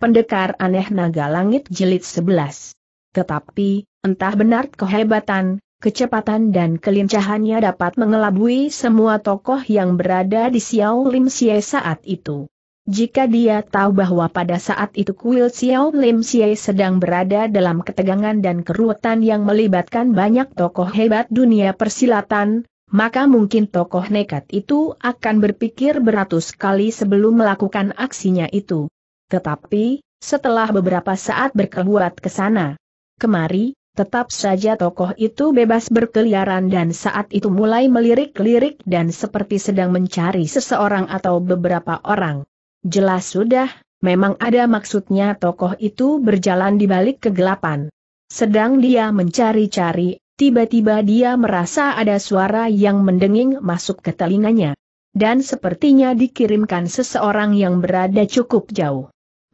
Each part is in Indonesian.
Pendekar Aneh Naga Langit Jilid 11. Tetapi, entah benar kehebatan, kecepatan dan kelincahannya dapat mengelabui semua tokoh yang berada di Xiao Lim Xie saat itu. Jika dia tahu bahwa pada saat itu kuil Xiao Lim Xie sedang berada dalam ketegangan dan keruwetan yang melibatkan banyak tokoh hebat dunia persilatan, maka mungkin tokoh nekat itu akan berpikir beratus kali sebelum melakukan aksinya itu. Tetapi, setelah beberapa saat berkeluat ke sana, kemari, tetap saja tokoh itu bebas berkeliaran dan saat itu mulai melirik-lirik dan seperti sedang mencari seseorang atau beberapa orang. Jelas sudah, memang ada maksudnya tokoh itu berjalan di balik kegelapan. Sedang dia mencari-cari, tiba-tiba dia merasa ada suara yang mendenging masuk ke telinganya. Dan sepertinya dikirimkan seseorang yang berada cukup jauh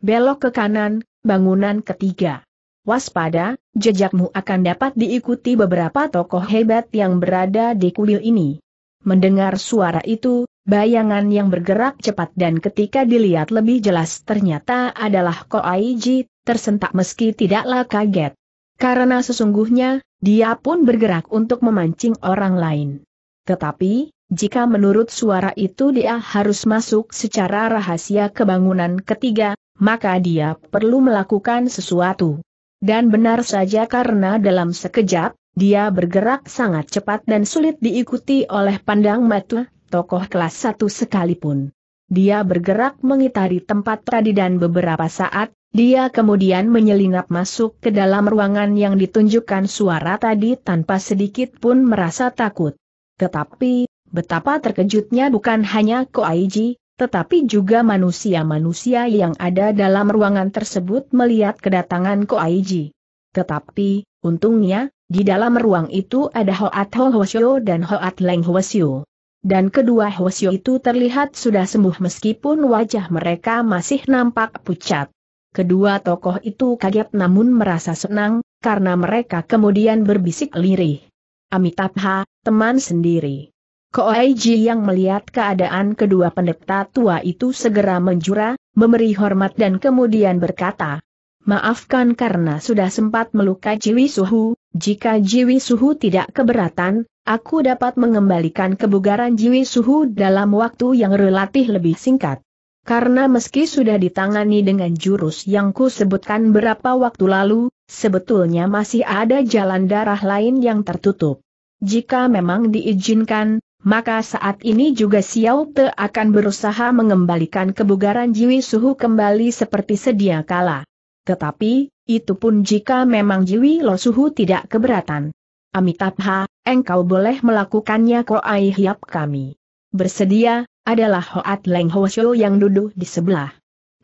belok ke kanan, bangunan ketiga. Waspada, jejakmu akan dapat diikuti beberapa tokoh hebat yang berada di kuil ini. Mendengar suara itu, bayangan yang bergerak cepat dan ketika dilihat lebih jelas ternyata adalah Ko Aiji. tersentak meski tidaklah kaget. Karena sesungguhnya, dia pun bergerak untuk memancing orang lain. Tetapi, jika menurut suara itu dia harus masuk secara rahasia ke bangunan ketiga, maka dia perlu melakukan sesuatu. Dan benar saja karena dalam sekejap, dia bergerak sangat cepat dan sulit diikuti oleh pandang mata, tokoh kelas satu sekalipun. Dia bergerak mengitari tempat tadi dan beberapa saat, dia kemudian menyelinap masuk ke dalam ruangan yang ditunjukkan suara tadi tanpa sedikit pun merasa takut. Tetapi, betapa terkejutnya bukan hanya Koaiji, tetapi juga manusia-manusia yang ada dalam ruangan tersebut melihat kedatangan Ko Aiji. Tetapi, untungnya, di dalam ruang itu ada Hoat Ho Hwasyo dan Hoat Leng Hwasyo. Dan kedua Hwasyo itu terlihat sudah sembuh meskipun wajah mereka masih nampak pucat. Kedua tokoh itu kaget namun merasa senang, karena mereka kemudian berbisik lirih. Amitabha, teman sendiri. Koaiji yang melihat keadaan kedua pendeta tua itu segera menjura, memberi hormat dan kemudian berkata, Maafkan karena sudah sempat melukai Jiwi Suhu, jika Jiwi Suhu tidak keberatan, aku dapat mengembalikan kebugaran Jiwi Suhu dalam waktu yang relatif lebih singkat. Karena meski sudah ditangani dengan jurus yang kusebutkan berapa waktu lalu, sebetulnya masih ada jalan darah lain yang tertutup. Jika memang diizinkan, maka saat ini juga Xiao Te akan berusaha mengembalikan kebugaran Jiwi Suhu kembali seperti sedia kala. Tetapi, itu pun jika memang Jiwi Lo Suhu tidak keberatan. Amitabha, engkau boleh melakukannya ai hiap kami. Bersedia, adalah Hoat Leng Ho Shou yang duduk di sebelah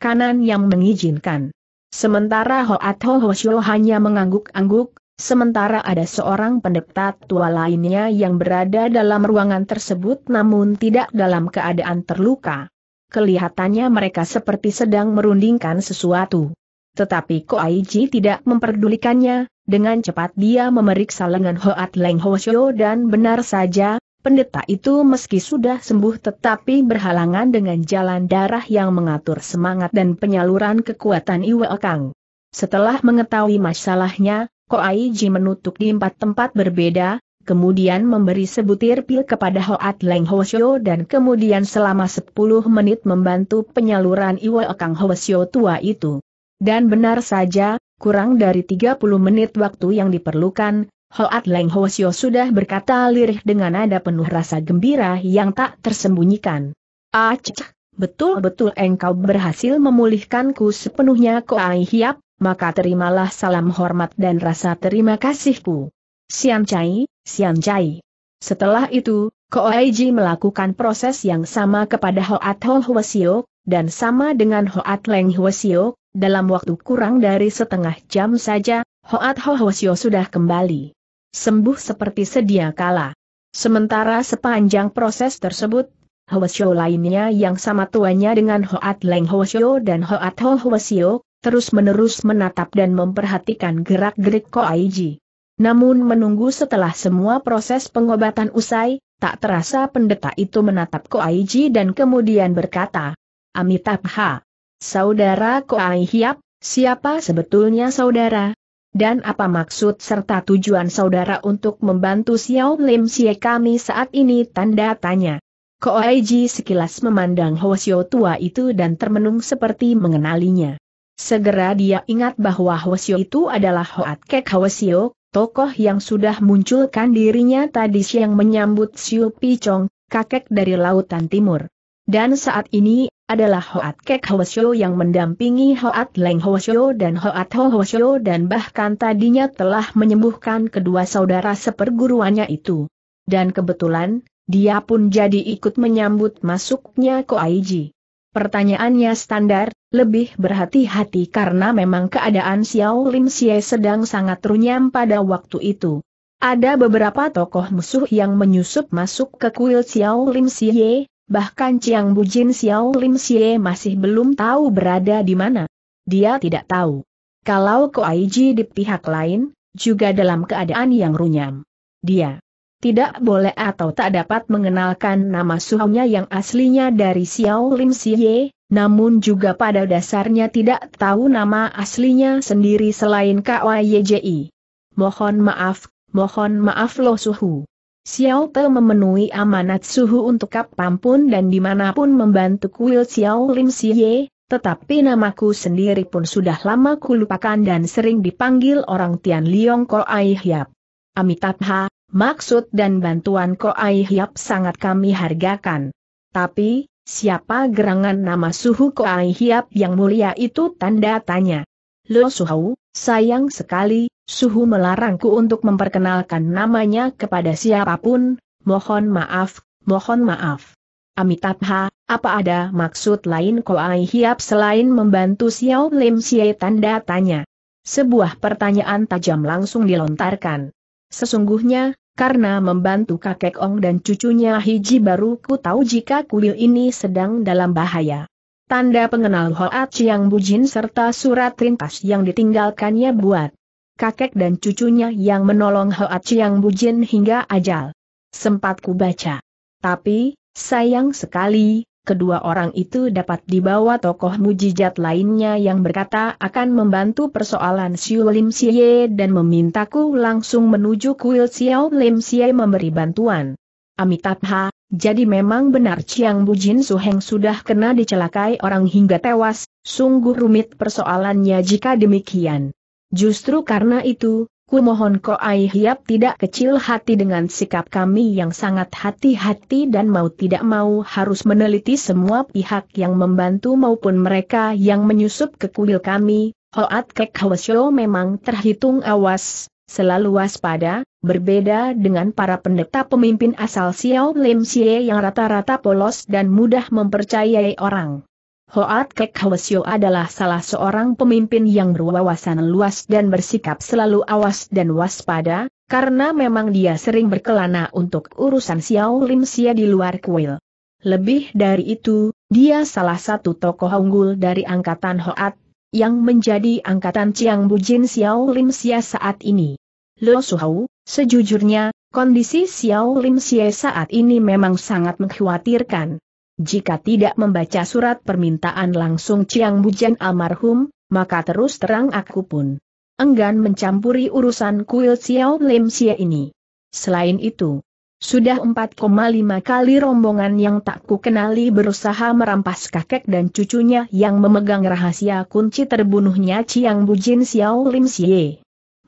kanan yang mengizinkan. Sementara Hoat Ho Ho hanya mengangguk-angguk, Sementara ada seorang pendeta tua lainnya yang berada dalam ruangan tersebut namun tidak dalam keadaan terluka. Kelihatannya mereka seperti sedang merundingkan sesuatu. Tetapi Ko Aiji tidak memperdulikannya, dengan cepat dia memeriksa lengan Hoat Leng Hoshio dan benar saja, pendeta itu meski sudah sembuh tetapi berhalangan dengan jalan darah yang mengatur semangat dan penyaluran kekuatan Iwe Kang. Setelah mengetahui masalahnya, Ko Aiji menutup di empat tempat berbeda, kemudian memberi sebutir pil kepada Hoat Leng Hoshio dan kemudian selama sepuluh menit membantu penyaluran Iwa Kang Hoshio tua itu. Dan benar saja, kurang dari 30 menit waktu yang diperlukan, Hoat Leng Hoshio sudah berkata lirih dengan nada penuh rasa gembira yang tak tersembunyikan. Acah, betul-betul engkau berhasil memulihkanku sepenuhnya Koai Hiap, maka terimalah salam hormat dan rasa terima kasihku. Sian Chai, Sian Chai. Setelah itu, Koaiji melakukan proses yang sama kepada Hoat Ho Hwasio, dan sama dengan Hoat Leng Hwasio, dalam waktu kurang dari setengah jam saja, Hoat Ho Hwasio sudah kembali. Sembuh seperti sedia kala. Sementara sepanjang proses tersebut, Hwasio lainnya yang sama tuanya dengan Hoat Leng Hwasio dan Hoat Ho Hwasio, terus-menerus menatap dan memperhatikan gerak-gerik Ko Koaiji. Namun menunggu setelah semua proses pengobatan usai, tak terasa pendeta itu menatap Ko Koaiji dan kemudian berkata, Amitabha, saudara Ko Aihiap, siapa sebetulnya saudara? Dan apa maksud serta tujuan saudara untuk membantu Xiao Lim Xie kami saat ini tanda tanya. Ko Koaiji sekilas memandang Hwasyo tua itu dan termenung seperti mengenalinya. Segera dia ingat bahwa Hwasyo itu adalah Hoat Kek Hwasyo, tokoh yang sudah munculkan dirinya tadi siang menyambut Siu Pichong, kakek dari Lautan Timur. Dan saat ini, adalah Hoat Kek Hwasyo yang mendampingi Hoat Leng Hwasyo dan Hoat Ho Hwasyo dan bahkan tadinya telah menyembuhkan kedua saudara seperguruannya itu. Dan kebetulan, dia pun jadi ikut menyambut masuknya Ko Aiji. Pertanyaannya standar, lebih berhati-hati karena memang keadaan Xiao Lim Xie sedang sangat runyam pada waktu itu. Ada beberapa tokoh musuh yang menyusup masuk ke kuil Xiao Lim Xie, bahkan Chiang Bujin Xiao Lim Xie masih belum tahu berada di mana. Dia tidak tahu. Kalau Ko Ji di pihak lain, juga dalam keadaan yang runyam. Dia tidak boleh atau tak dapat mengenalkan nama suhunya yang aslinya dari Xiao Lim Xie, namun juga pada dasarnya tidak tahu nama aslinya sendiri selain KYJI. Mohon maaf, mohon maaf lo suhu. Xiao Te memenuhi amanat suhu untuk kapanpun dan dimanapun membantu kuil Xiao Lim Siye, tetapi namaku sendiri pun sudah lama kulupakan dan sering dipanggil orang Tian Liong Ko Ai Hiap. Amitabha, maksud dan bantuan Ko Ai Hiap sangat kami hargakan. Tapi, Siapa gerangan nama Suhu Koai Hiap yang mulia itu tanda tanya. Lo Suhu, sayang sekali, Suhu melarangku untuk memperkenalkan namanya kepada siapapun, mohon maaf, mohon maaf. Amitabha, apa ada maksud lain Koai Hiap selain membantu Xiao Lim Xie tanda tanya? Sebuah pertanyaan tajam langsung dilontarkan. Sesungguhnya, karena membantu kakek Ong dan cucunya Hiji baru ku tahu jika kuil ini sedang dalam bahaya. Tanda pengenal Hoat Chiang Bujin serta surat ringkas yang ditinggalkannya buat kakek dan cucunya yang menolong Hoat Chiang Bujin hingga ajal. Sempat ku baca. Tapi, sayang sekali, kedua orang itu dapat dibawa tokoh mujizat lainnya yang berkata akan membantu persoalan Siu Lim Xie dan memintaku langsung menuju kuil Xiao Lim Xie memberi bantuan. Amitabha, jadi memang benar Chiang Bujin Heng sudah kena dicelakai orang hingga tewas, sungguh rumit persoalannya jika demikian. Justru karena itu, Ku mohon kau aihiap tidak kecil hati dengan sikap kami yang sangat hati-hati dan mau tidak mau harus meneliti semua pihak yang membantu maupun mereka yang menyusup ke kuil kami. Hoat Kek Hwasyo memang terhitung awas, selalu waspada, berbeda dengan para pendeta pemimpin asal Xiao Lim Xie yang rata-rata polos dan mudah mempercayai orang. Hoat Kek Hwasyo adalah salah seorang pemimpin yang berwawasan luas dan bersikap selalu awas dan waspada, karena memang dia sering berkelana untuk urusan Xiao Lim Sia di luar kuil. Lebih dari itu, dia salah satu tokoh unggul dari angkatan Hoat, yang menjadi angkatan Chiang Bujin Xiao Lim Sia saat ini. Lo Suhau, sejujurnya, kondisi Xiao Lim Sia saat ini memang sangat mengkhawatirkan jika tidak membaca surat permintaan langsung Ciang Bujan almarhum, maka terus terang aku pun enggan mencampuri urusan kuil Xiao Lim Xie ini. Selain itu, sudah 4,5 kali rombongan yang tak kukenali berusaha merampas kakek dan cucunya yang memegang rahasia kunci terbunuhnya Ciang Bujin Xiao Lim Xie.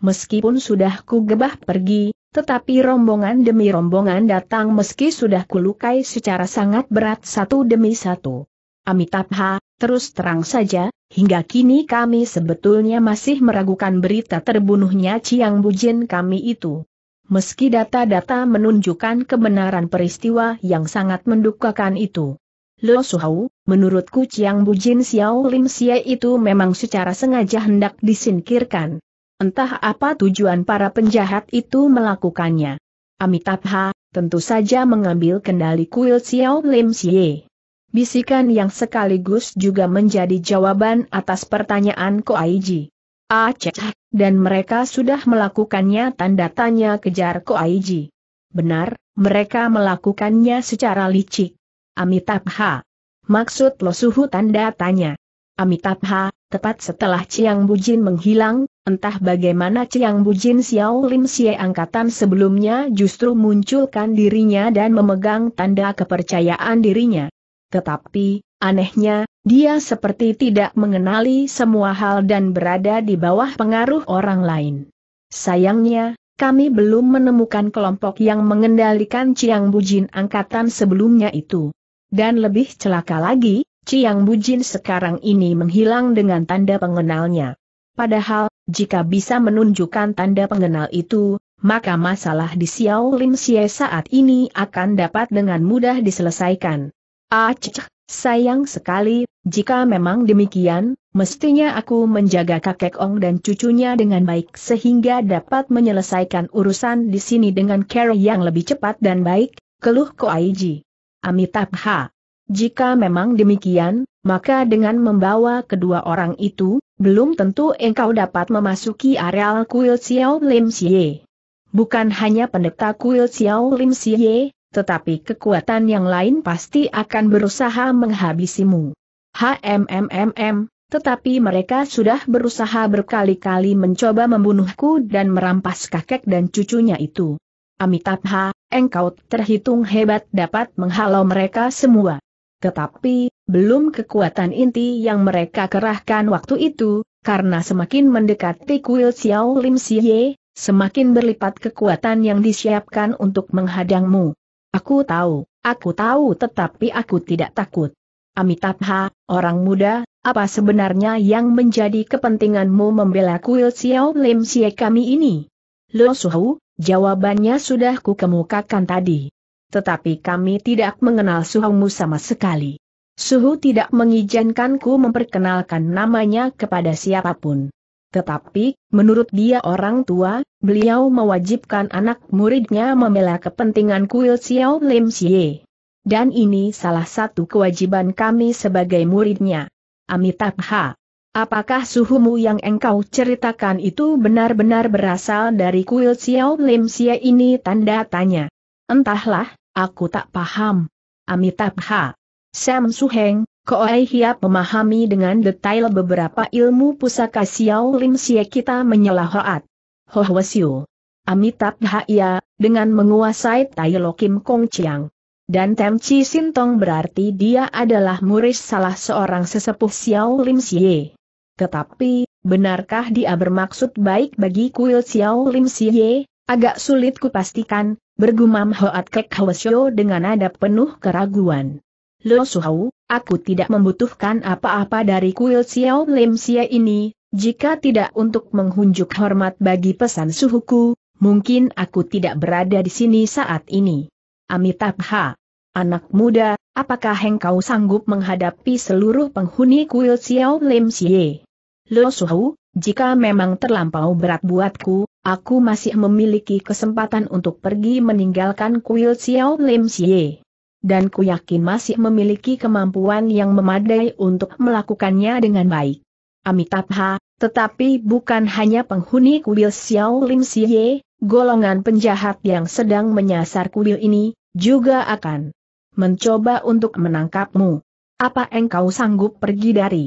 Meskipun sudah ku gebah pergi, tetapi rombongan demi rombongan datang meski sudah kulukai secara sangat berat satu demi satu. Amitabha, terus terang saja, hingga kini kami sebetulnya masih meragukan berita terbunuhnya Ciang Bujin kami itu. Meski data-data menunjukkan kebenaran peristiwa yang sangat mendukakan itu. Lo Suhau, menurutku Ciang Bujin Xiao Lim Xie itu memang secara sengaja hendak disingkirkan. Entah apa tujuan para penjahat itu melakukannya. Amitabha, tentu saja mengambil kendali kuil Xiao Lim Xie. Bisikan yang sekaligus juga menjadi jawaban atas pertanyaan Ko Aiji. Aceh, dan mereka sudah melakukannya tanda tanya kejar Ko Aiji. Benar, mereka melakukannya secara licik. Amitabha. Maksud lo suhu tanda tanya. Amitabha, tepat setelah Chiang Bujin menghilang, Entah bagaimana Chiang Bujin Xiao Lim Xie angkatan sebelumnya justru munculkan dirinya dan memegang tanda kepercayaan dirinya. Tetapi, anehnya, dia seperti tidak mengenali semua hal dan berada di bawah pengaruh orang lain. Sayangnya, kami belum menemukan kelompok yang mengendalikan Chiang Bujin angkatan sebelumnya itu. Dan lebih celaka lagi, Chiang Bujin sekarang ini menghilang dengan tanda pengenalnya. Padahal, jika bisa menunjukkan tanda pengenal itu, maka masalah di Xiao Lim Xie saat ini akan dapat dengan mudah diselesaikan. Aceh, sayang sekali, jika memang demikian, mestinya aku menjaga kakek Ong dan cucunya dengan baik sehingga dapat menyelesaikan urusan di sini dengan cara yang lebih cepat dan baik, keluh Koaiji. Amitabha. Jika memang demikian, maka dengan membawa kedua orang itu, belum tentu engkau dapat memasuki areal kuil Xiao Lim Xie. Bukan hanya pendeta kuil Xiao Lim Xie, tetapi kekuatan yang lain pasti akan berusaha menghabisimu. HMMMM, tetapi mereka sudah berusaha berkali-kali mencoba membunuhku dan merampas kakek dan cucunya itu. Amitabha, engkau terhitung hebat dapat menghalau mereka semua. Tetapi, belum kekuatan inti yang mereka kerahkan waktu itu, karena semakin mendekati kuil Xiao Lim Siye, semakin berlipat kekuatan yang disiapkan untuk menghadangmu. Aku tahu, aku tahu tetapi aku tidak takut. Amitabha, orang muda, apa sebenarnya yang menjadi kepentinganmu membela kuil Xiao Lim Siye kami ini? Lo Suhu, jawabannya sudah kukemukakan tadi tetapi kami tidak mengenal suhumu sama sekali. Suhu tidak mengizinkanku memperkenalkan namanya kepada siapapun. Tetapi, menurut dia orang tua, beliau mewajibkan anak muridnya membela kepentingan kuil Xiao Lim Xie. Dan ini salah satu kewajiban kami sebagai muridnya. Amitabha. Apakah suhumu yang engkau ceritakan itu benar-benar berasal dari kuil Xiao Lim Xie ini tanda tanya? Entahlah, Aku tak paham. Amitabha. Sam Suheng, Koai Hiap memahami dengan detail beberapa ilmu pusaka Xiao Lim Sia kita menyela Hoat. Ho Wasiu. Amitabha ia, dengan menguasai Tai Lo Kim Kong Chiang. Dan Tem Chi Sintong berarti dia adalah murid salah seorang sesepuh Xiao Lim Sia. Tetapi, benarkah dia bermaksud baik bagi kuil Xiao Lim Sia? Agak sulit kupastikan, bergumam Hoat Kek Hwasyo dengan nada penuh keraguan. Lo Suhau, aku tidak membutuhkan apa-apa dari kuil Xiao Lim Xia ini, jika tidak untuk menghunjuk hormat bagi pesan suhuku, mungkin aku tidak berada di sini saat ini. Amitabha, anak muda, apakah engkau sanggup menghadapi seluruh penghuni kuil Xiao Lim Xie? Lo Suhau, jika memang terlampau berat buatku, aku masih memiliki kesempatan untuk pergi meninggalkan kuil Xiao Lim Xie. Dan ku yakin masih memiliki kemampuan yang memadai untuk melakukannya dengan baik. Amitabha, tetapi bukan hanya penghuni kuil Xiao Lim Xie, golongan penjahat yang sedang menyasar kuil ini, juga akan mencoba untuk menangkapmu. Apa engkau sanggup pergi dari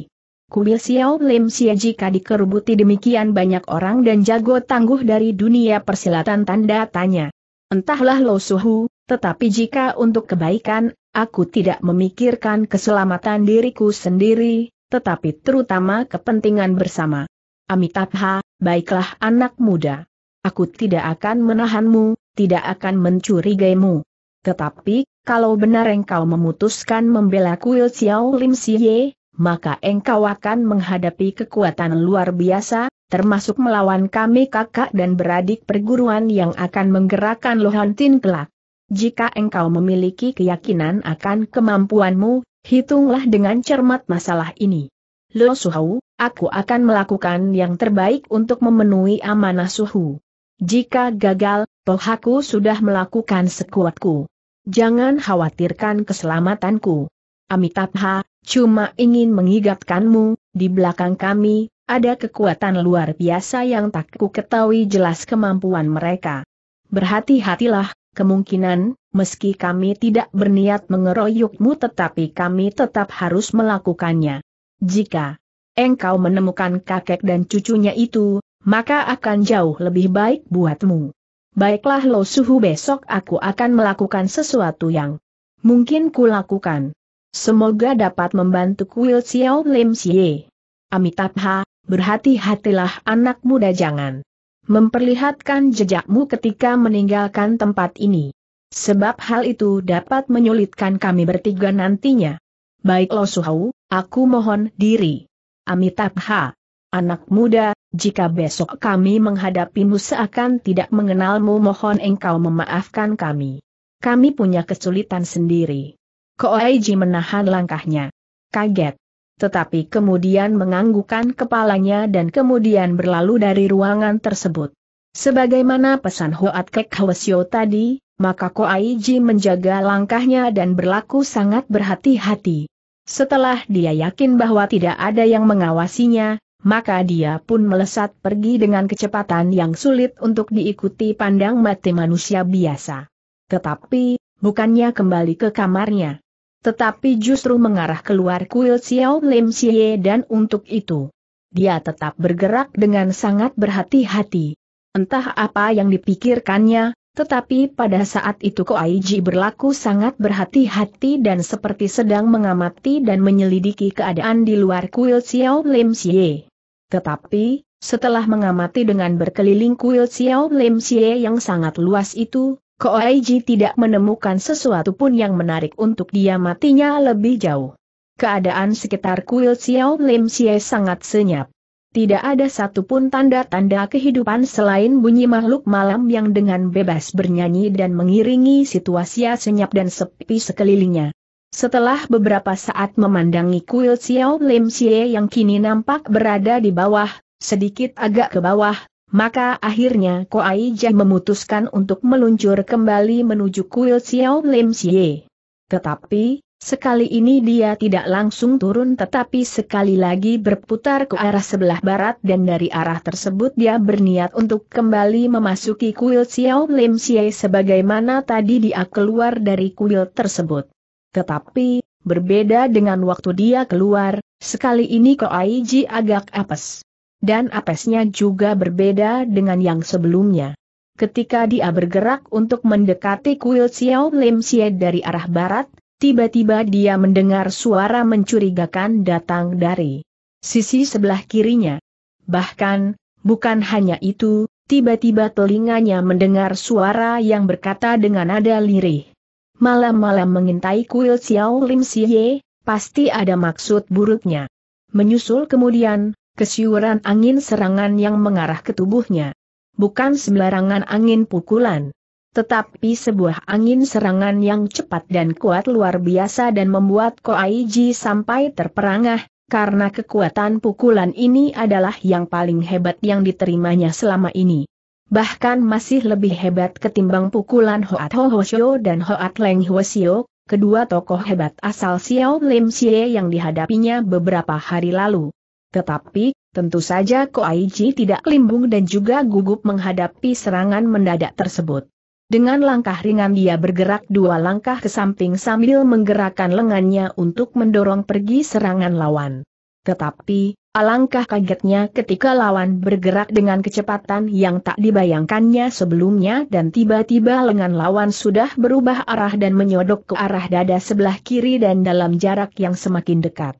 Kuil Xiao Lim Xie jika dikerubuti demikian banyak orang dan jago tangguh dari dunia persilatan tanda tanya. Entahlah Lo Suhu, tetapi jika untuk kebaikan, aku tidak memikirkan keselamatan diriku sendiri, tetapi terutama kepentingan bersama. Amitabha, baiklah anak muda. Aku tidak akan menahanmu, tidak akan mencurigaimu. Tetapi, kalau benar engkau memutuskan membela kuil Xiao Lim Xie, maka engkau akan menghadapi kekuatan luar biasa, termasuk melawan kami kakak dan beradik perguruan yang akan menggerakkan Lohantin kelak. Jika engkau memiliki keyakinan akan kemampuanmu, hitunglah dengan cermat masalah ini. Lo Suhu, aku akan melakukan yang terbaik untuk memenuhi amanah Suhu. Jika gagal, pelaku sudah melakukan sekuatku. Jangan khawatirkan keselamatanku. Amitabha, Cuma ingin mengingatkanmu, di belakang kami, ada kekuatan luar biasa yang tak ku ketahui jelas kemampuan mereka. Berhati-hatilah, kemungkinan, meski kami tidak berniat mengeroyokmu tetapi kami tetap harus melakukannya. Jika engkau menemukan kakek dan cucunya itu, maka akan jauh lebih baik buatmu. Baiklah Lo Suhu besok aku akan melakukan sesuatu yang mungkin kulakukan. Semoga dapat membantu kuil Xiao Lim Xie. Amitabha, berhati-hatilah anak muda jangan memperlihatkan jejakmu ketika meninggalkan tempat ini. Sebab hal itu dapat menyulitkan kami bertiga nantinya. Baik Lo Suhau, aku mohon diri. Amitabha, anak muda, jika besok kami menghadapimu seakan tidak mengenalmu mohon engkau memaafkan kami. Kami punya kesulitan sendiri. Koaiji menahan langkahnya. Kaget. Tetapi kemudian menganggukkan kepalanya dan kemudian berlalu dari ruangan tersebut. Sebagaimana pesan Hoat Kek Hwasyo tadi, maka Koaiji menjaga langkahnya dan berlaku sangat berhati-hati. Setelah dia yakin bahwa tidak ada yang mengawasinya, maka dia pun melesat pergi dengan kecepatan yang sulit untuk diikuti pandang mati manusia biasa. Tetapi, bukannya kembali ke kamarnya. Tetapi justru mengarah keluar kuil Xiao Lim Xie dan untuk itu, dia tetap bergerak dengan sangat berhati-hati. Entah apa yang dipikirkannya, tetapi pada saat itu Koaiji berlaku sangat berhati-hati dan seperti sedang mengamati dan menyelidiki keadaan di luar kuil Xiao Lim Xie. Tetapi, setelah mengamati dengan berkeliling kuil Xiao Lim Xie yang sangat luas itu, Koaiji tidak menemukan sesuatu pun yang menarik untuk dia matinya lebih jauh. Keadaan sekitar kuil Xiao Lim Xie sangat senyap. Tidak ada satupun tanda-tanda kehidupan selain bunyi makhluk malam yang dengan bebas bernyanyi dan mengiringi situasi senyap dan sepi sekelilingnya. Setelah beberapa saat memandangi kuil Xiao Lim Xie yang kini nampak berada di bawah, sedikit agak ke bawah, maka akhirnya Koai Jai memutuskan untuk meluncur kembali menuju kuil Xiao Lim Xie. Tetapi, sekali ini dia tidak langsung turun tetapi sekali lagi berputar ke arah sebelah barat dan dari arah tersebut dia berniat untuk kembali memasuki kuil Xiao Lim Xie sebagaimana tadi dia keluar dari kuil tersebut. Tetapi, berbeda dengan waktu dia keluar, sekali ini Koai Jai agak apes. Dan apesnya juga berbeda dengan yang sebelumnya. Ketika dia bergerak untuk mendekati kuil Xiao Lim Xie dari arah barat, tiba-tiba dia mendengar suara mencurigakan datang dari sisi sebelah kirinya. Bahkan, bukan hanya itu, tiba-tiba telinganya mendengar suara yang berkata dengan nada lirih. Malam-malam mengintai kuil Xiao Lim Xie, pasti ada maksud buruknya. Menyusul kemudian, kesiuran angin serangan yang mengarah ke tubuhnya. Bukan sembarangan angin pukulan. Tetapi sebuah angin serangan yang cepat dan kuat luar biasa dan membuat Koaiji sampai terperangah, karena kekuatan pukulan ini adalah yang paling hebat yang diterimanya selama ini. Bahkan masih lebih hebat ketimbang pukulan Hoat Ho Hoshio dan Hoat Leng Hoshio, kedua tokoh hebat asal Xiao Lim Xie yang dihadapinya beberapa hari lalu. Tetapi, tentu saja Koaiji tidak limbung dan juga gugup menghadapi serangan mendadak tersebut. Dengan langkah ringan dia bergerak dua langkah ke samping sambil menggerakkan lengannya untuk mendorong pergi serangan lawan. Tetapi, alangkah kagetnya ketika lawan bergerak dengan kecepatan yang tak dibayangkannya sebelumnya dan tiba-tiba lengan lawan sudah berubah arah dan menyodok ke arah dada sebelah kiri dan dalam jarak yang semakin dekat.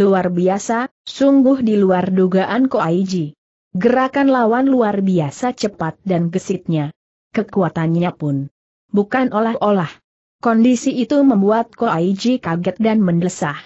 Luar biasa, Sungguh di luar dugaan Ko Koaiji. Gerakan lawan luar biasa cepat dan gesitnya. Kekuatannya pun bukan olah-olah. Kondisi itu membuat Ko Koaiji kaget dan mendesah.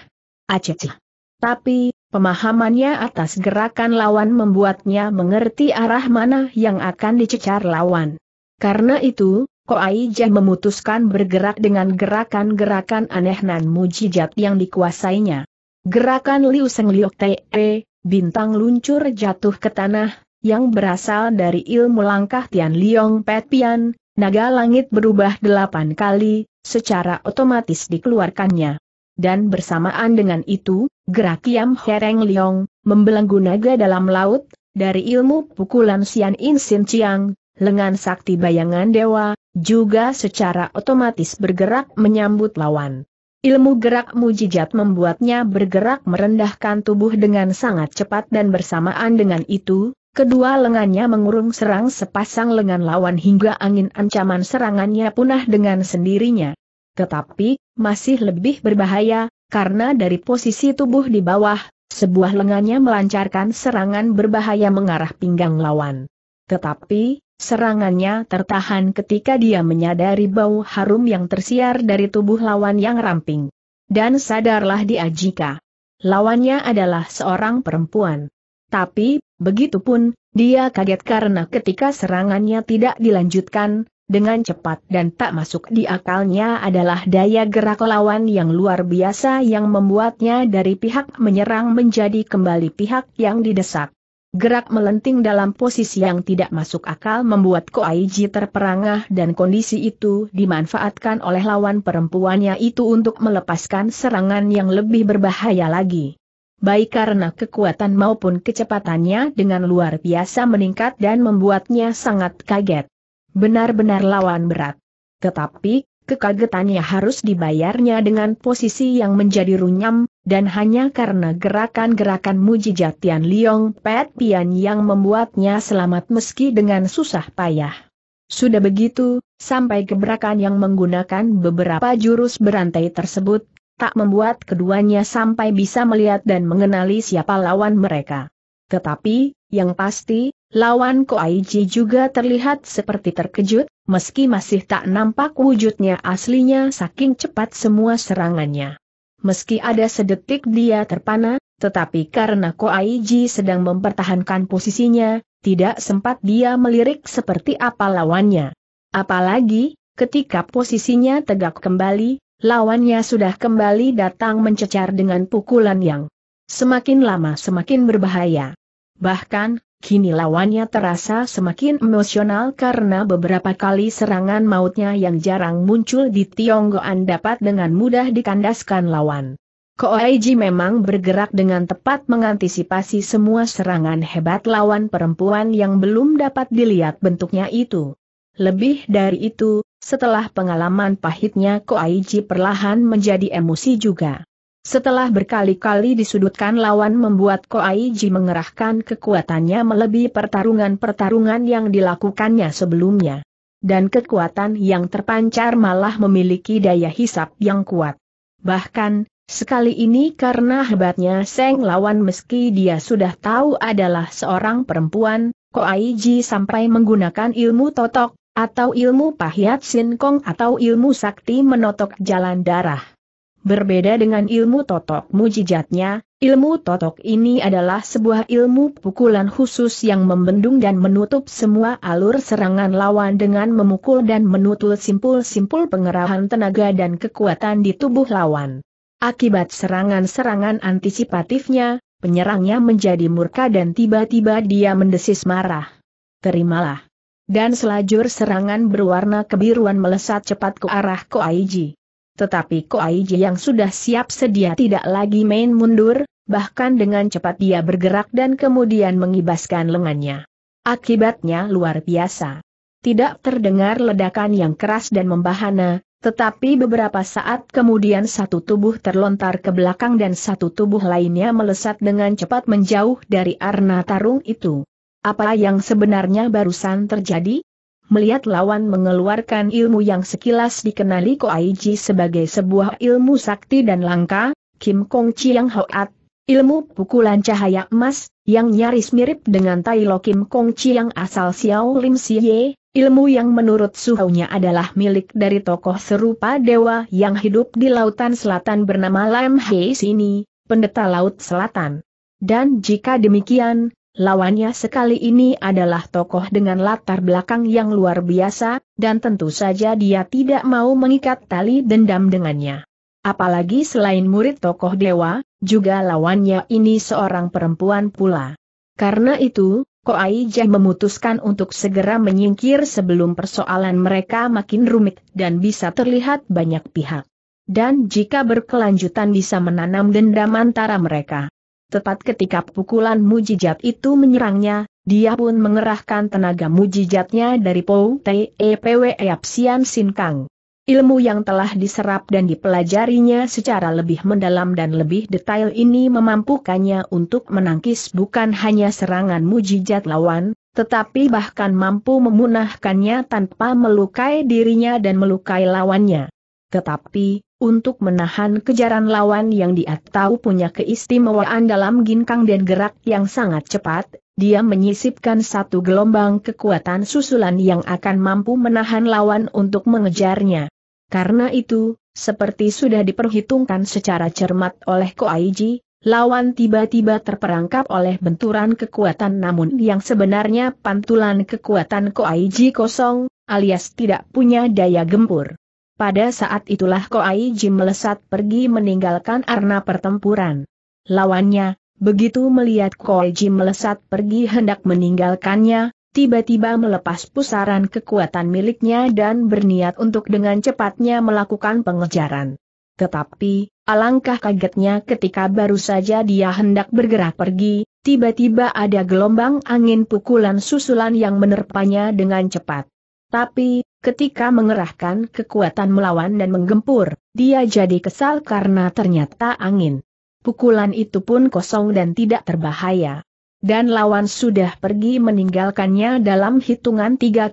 Aceh. Tapi, pemahamannya atas gerakan lawan membuatnya mengerti arah mana yang akan dicecar lawan. Karena itu, Ko Koaiji memutuskan bergerak dengan gerakan-gerakan aneh nan mujijat yang dikuasainya. Gerakan Liu Seng Liok Te, eh, bintang luncur jatuh ke tanah, yang berasal dari ilmu langkah Tian Liong Pet Pian, naga langit berubah delapan kali, secara otomatis dikeluarkannya. Dan bersamaan dengan itu, gerak Yam Hereng Liong, membelenggu naga dalam laut, dari ilmu pukulan Sian In Sin Chiang, lengan sakti bayangan dewa, juga secara otomatis bergerak menyambut lawan. Ilmu gerak mujijat membuatnya bergerak merendahkan tubuh dengan sangat cepat dan bersamaan dengan itu, kedua lengannya mengurung serang sepasang lengan lawan hingga angin ancaman serangannya punah dengan sendirinya. Tetapi, masih lebih berbahaya, karena dari posisi tubuh di bawah, sebuah lengannya melancarkan serangan berbahaya mengarah pinggang lawan. Tetapi, Serangannya tertahan ketika dia menyadari bau harum yang tersiar dari tubuh lawan yang ramping. Dan sadarlah dia jika lawannya adalah seorang perempuan. Tapi, begitu pun, dia kaget karena ketika serangannya tidak dilanjutkan, dengan cepat dan tak masuk di akalnya adalah daya gerak lawan yang luar biasa yang membuatnya dari pihak menyerang menjadi kembali pihak yang didesak. Gerak melenting dalam posisi yang tidak masuk akal membuat Ko Aiji terperangah dan kondisi itu dimanfaatkan oleh lawan perempuannya itu untuk melepaskan serangan yang lebih berbahaya lagi. Baik karena kekuatan maupun kecepatannya dengan luar biasa meningkat dan membuatnya sangat kaget. Benar-benar lawan berat. Tetapi, kekagetannya harus dibayarnya dengan posisi yang menjadi runyam, dan hanya karena gerakan-gerakan mujijatian Tian Liong Pet Pian yang membuatnya selamat meski dengan susah payah. Sudah begitu, sampai gebrakan yang menggunakan beberapa jurus berantai tersebut, tak membuat keduanya sampai bisa melihat dan mengenali siapa lawan mereka. Tetapi, yang pasti, lawan Koaiji juga terlihat seperti terkejut, meski masih tak nampak wujudnya aslinya saking cepat semua serangannya. Meski ada sedetik dia terpana, tetapi karena Ko Aiji sedang mempertahankan posisinya, tidak sempat dia melirik seperti apa lawannya. Apalagi, ketika posisinya tegak kembali, lawannya sudah kembali datang mencecar dengan pukulan yang semakin lama semakin berbahaya. Bahkan, Kini lawannya terasa semakin emosional karena beberapa kali serangan mautnya yang jarang muncul di Tionggoan dapat dengan mudah dikandaskan lawan. Koaiji memang bergerak dengan tepat mengantisipasi semua serangan hebat lawan perempuan yang belum dapat dilihat bentuknya itu. Lebih dari itu, setelah pengalaman pahitnya Koaiji perlahan menjadi emosi juga. Setelah berkali-kali disudutkan lawan membuat Koaiji mengerahkan kekuatannya melebihi pertarungan-pertarungan yang dilakukannya sebelumnya. Dan kekuatan yang terpancar malah memiliki daya hisap yang kuat. Bahkan, sekali ini karena hebatnya Seng lawan meski dia sudah tahu adalah seorang perempuan, Koaiji sampai menggunakan ilmu totok, atau ilmu pahiat sinkong atau ilmu sakti menotok jalan darah. Berbeda dengan ilmu totok mujijatnya, ilmu totok ini adalah sebuah ilmu pukulan khusus yang membendung dan menutup semua alur serangan lawan dengan memukul dan menutul simpul-simpul pengerahan tenaga dan kekuatan di tubuh lawan. Akibat serangan-serangan antisipatifnya, penyerangnya menjadi murka dan tiba-tiba dia mendesis marah. Terimalah. Dan selajur serangan berwarna kebiruan melesat cepat ke arah Koaiji. Tetapi Koaiji yang sudah siap sedia tidak lagi main mundur, bahkan dengan cepat dia bergerak dan kemudian mengibaskan lengannya. Akibatnya luar biasa. Tidak terdengar ledakan yang keras dan membahana, tetapi beberapa saat kemudian satu tubuh terlontar ke belakang dan satu tubuh lainnya melesat dengan cepat menjauh dari arna tarung itu. Apa yang sebenarnya barusan terjadi? melihat lawan mengeluarkan ilmu yang sekilas dikenali Ko Aiji sebagai sebuah ilmu sakti dan langka, Kim Kong yang Hoat, ilmu pukulan cahaya emas, yang nyaris mirip dengan Tai Lo Kim Kong yang asal Xiao Lim Siye, ilmu yang menurut suhunya adalah milik dari tokoh serupa dewa yang hidup di lautan selatan bernama Lam Hei Sini, pendeta laut selatan. Dan jika demikian, Lawannya sekali ini adalah tokoh dengan latar belakang yang luar biasa, dan tentu saja dia tidak mau mengikat tali dendam dengannya. Apalagi selain murid tokoh dewa, juga lawannya ini seorang perempuan pula. Karena itu, Koai Jai memutuskan untuk segera menyingkir sebelum persoalan mereka makin rumit dan bisa terlihat banyak pihak. Dan jika berkelanjutan bisa menanam dendam antara mereka. Tepat ketika pukulan mujijat itu menyerangnya, dia pun mengerahkan tenaga mujijatnya dari Pou Tepwe e Apsian Sin Ilmu yang telah diserap dan dipelajarinya secara lebih mendalam dan lebih detail ini memampukannya untuk menangkis bukan hanya serangan mujijat lawan, tetapi bahkan mampu memunahkannya tanpa melukai dirinya dan melukai lawannya. Tetapi, untuk menahan kejaran lawan yang dia tahu punya keistimewaan dalam ginkang dan gerak yang sangat cepat, dia menyisipkan satu gelombang kekuatan susulan yang akan mampu menahan lawan untuk mengejarnya. Karena itu, seperti sudah diperhitungkan secara cermat oleh Koaiji, lawan tiba-tiba terperangkap oleh benturan kekuatan namun yang sebenarnya pantulan kekuatan Koaiji kosong, alias tidak punya daya gempur. Pada saat itulah Koai Jim melesat pergi meninggalkan arena pertempuran. Lawannya, begitu melihat Koai Jim melesat pergi hendak meninggalkannya, tiba-tiba melepas pusaran kekuatan miliknya dan berniat untuk dengan cepatnya melakukan pengejaran. Tetapi, alangkah kagetnya ketika baru saja dia hendak bergerak pergi, tiba-tiba ada gelombang angin pukulan susulan yang menerpanya dengan cepat. Tapi, Ketika mengerahkan kekuatan melawan dan menggempur, dia jadi kesal karena ternyata angin. Pukulan itu pun kosong dan tidak terbahaya. Dan lawan sudah pergi meninggalkannya dalam hitungan 3,4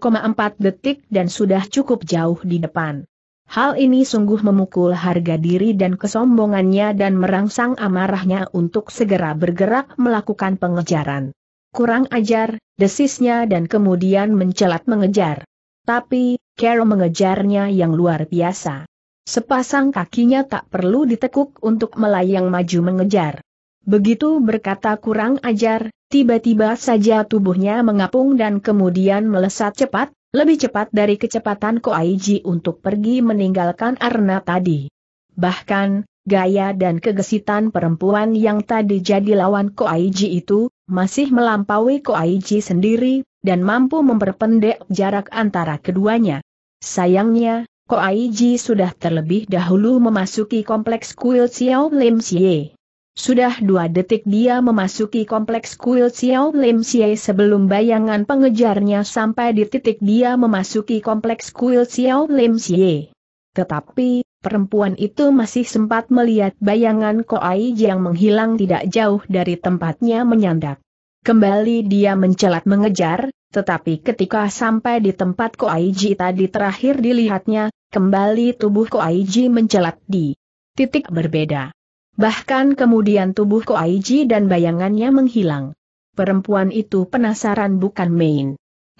detik dan sudah cukup jauh di depan. Hal ini sungguh memukul harga diri dan kesombongannya dan merangsang amarahnya untuk segera bergerak melakukan pengejaran. Kurang ajar, desisnya dan kemudian mencelat mengejar. Tapi, Carol mengejarnya yang luar biasa. Sepasang kakinya tak perlu ditekuk untuk melayang maju mengejar. Begitu berkata kurang ajar, tiba-tiba saja tubuhnya mengapung dan kemudian melesat cepat, lebih cepat dari kecepatan Koaiji untuk pergi meninggalkan Arna tadi. Bahkan, gaya dan kegesitan perempuan yang tadi jadi lawan Koaiji itu, masih melampaui Koaiji sendiri, dan mampu memperpendek jarak antara keduanya. Sayangnya, Koaiji sudah terlebih dahulu memasuki kompleks kuil Xiao Lim Xie. Sudah dua detik dia memasuki kompleks kuil Xiao Lim Xie sebelum bayangan pengejarnya sampai di titik dia memasuki kompleks kuil Xiao Lim Xie. Tetapi, perempuan itu masih sempat melihat bayangan Koai yang menghilang tidak jauh dari tempatnya menyandak. Kembali dia mencelat mengejar, tetapi ketika sampai di tempat Koaiji tadi terakhir dilihatnya, kembali tubuh Koaiji mencelat di titik berbeda. Bahkan kemudian tubuh Koaiji dan bayangannya menghilang. Perempuan itu penasaran bukan main.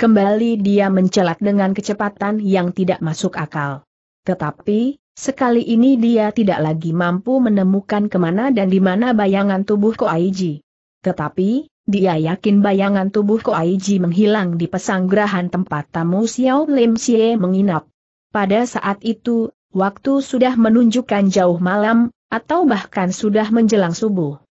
Kembali dia mencelat dengan kecepatan yang tidak masuk akal. Tetapi, sekali ini dia tidak lagi mampu menemukan kemana dan di mana bayangan tubuh Ko Koaiji. Tetapi, dia yakin bayangan tubuh Ko Koaiji menghilang di pesanggrahan tempat tamu Xiao Lim Xie menginap. Pada saat itu, waktu sudah menunjukkan jauh malam, atau bahkan sudah menjelang subuh.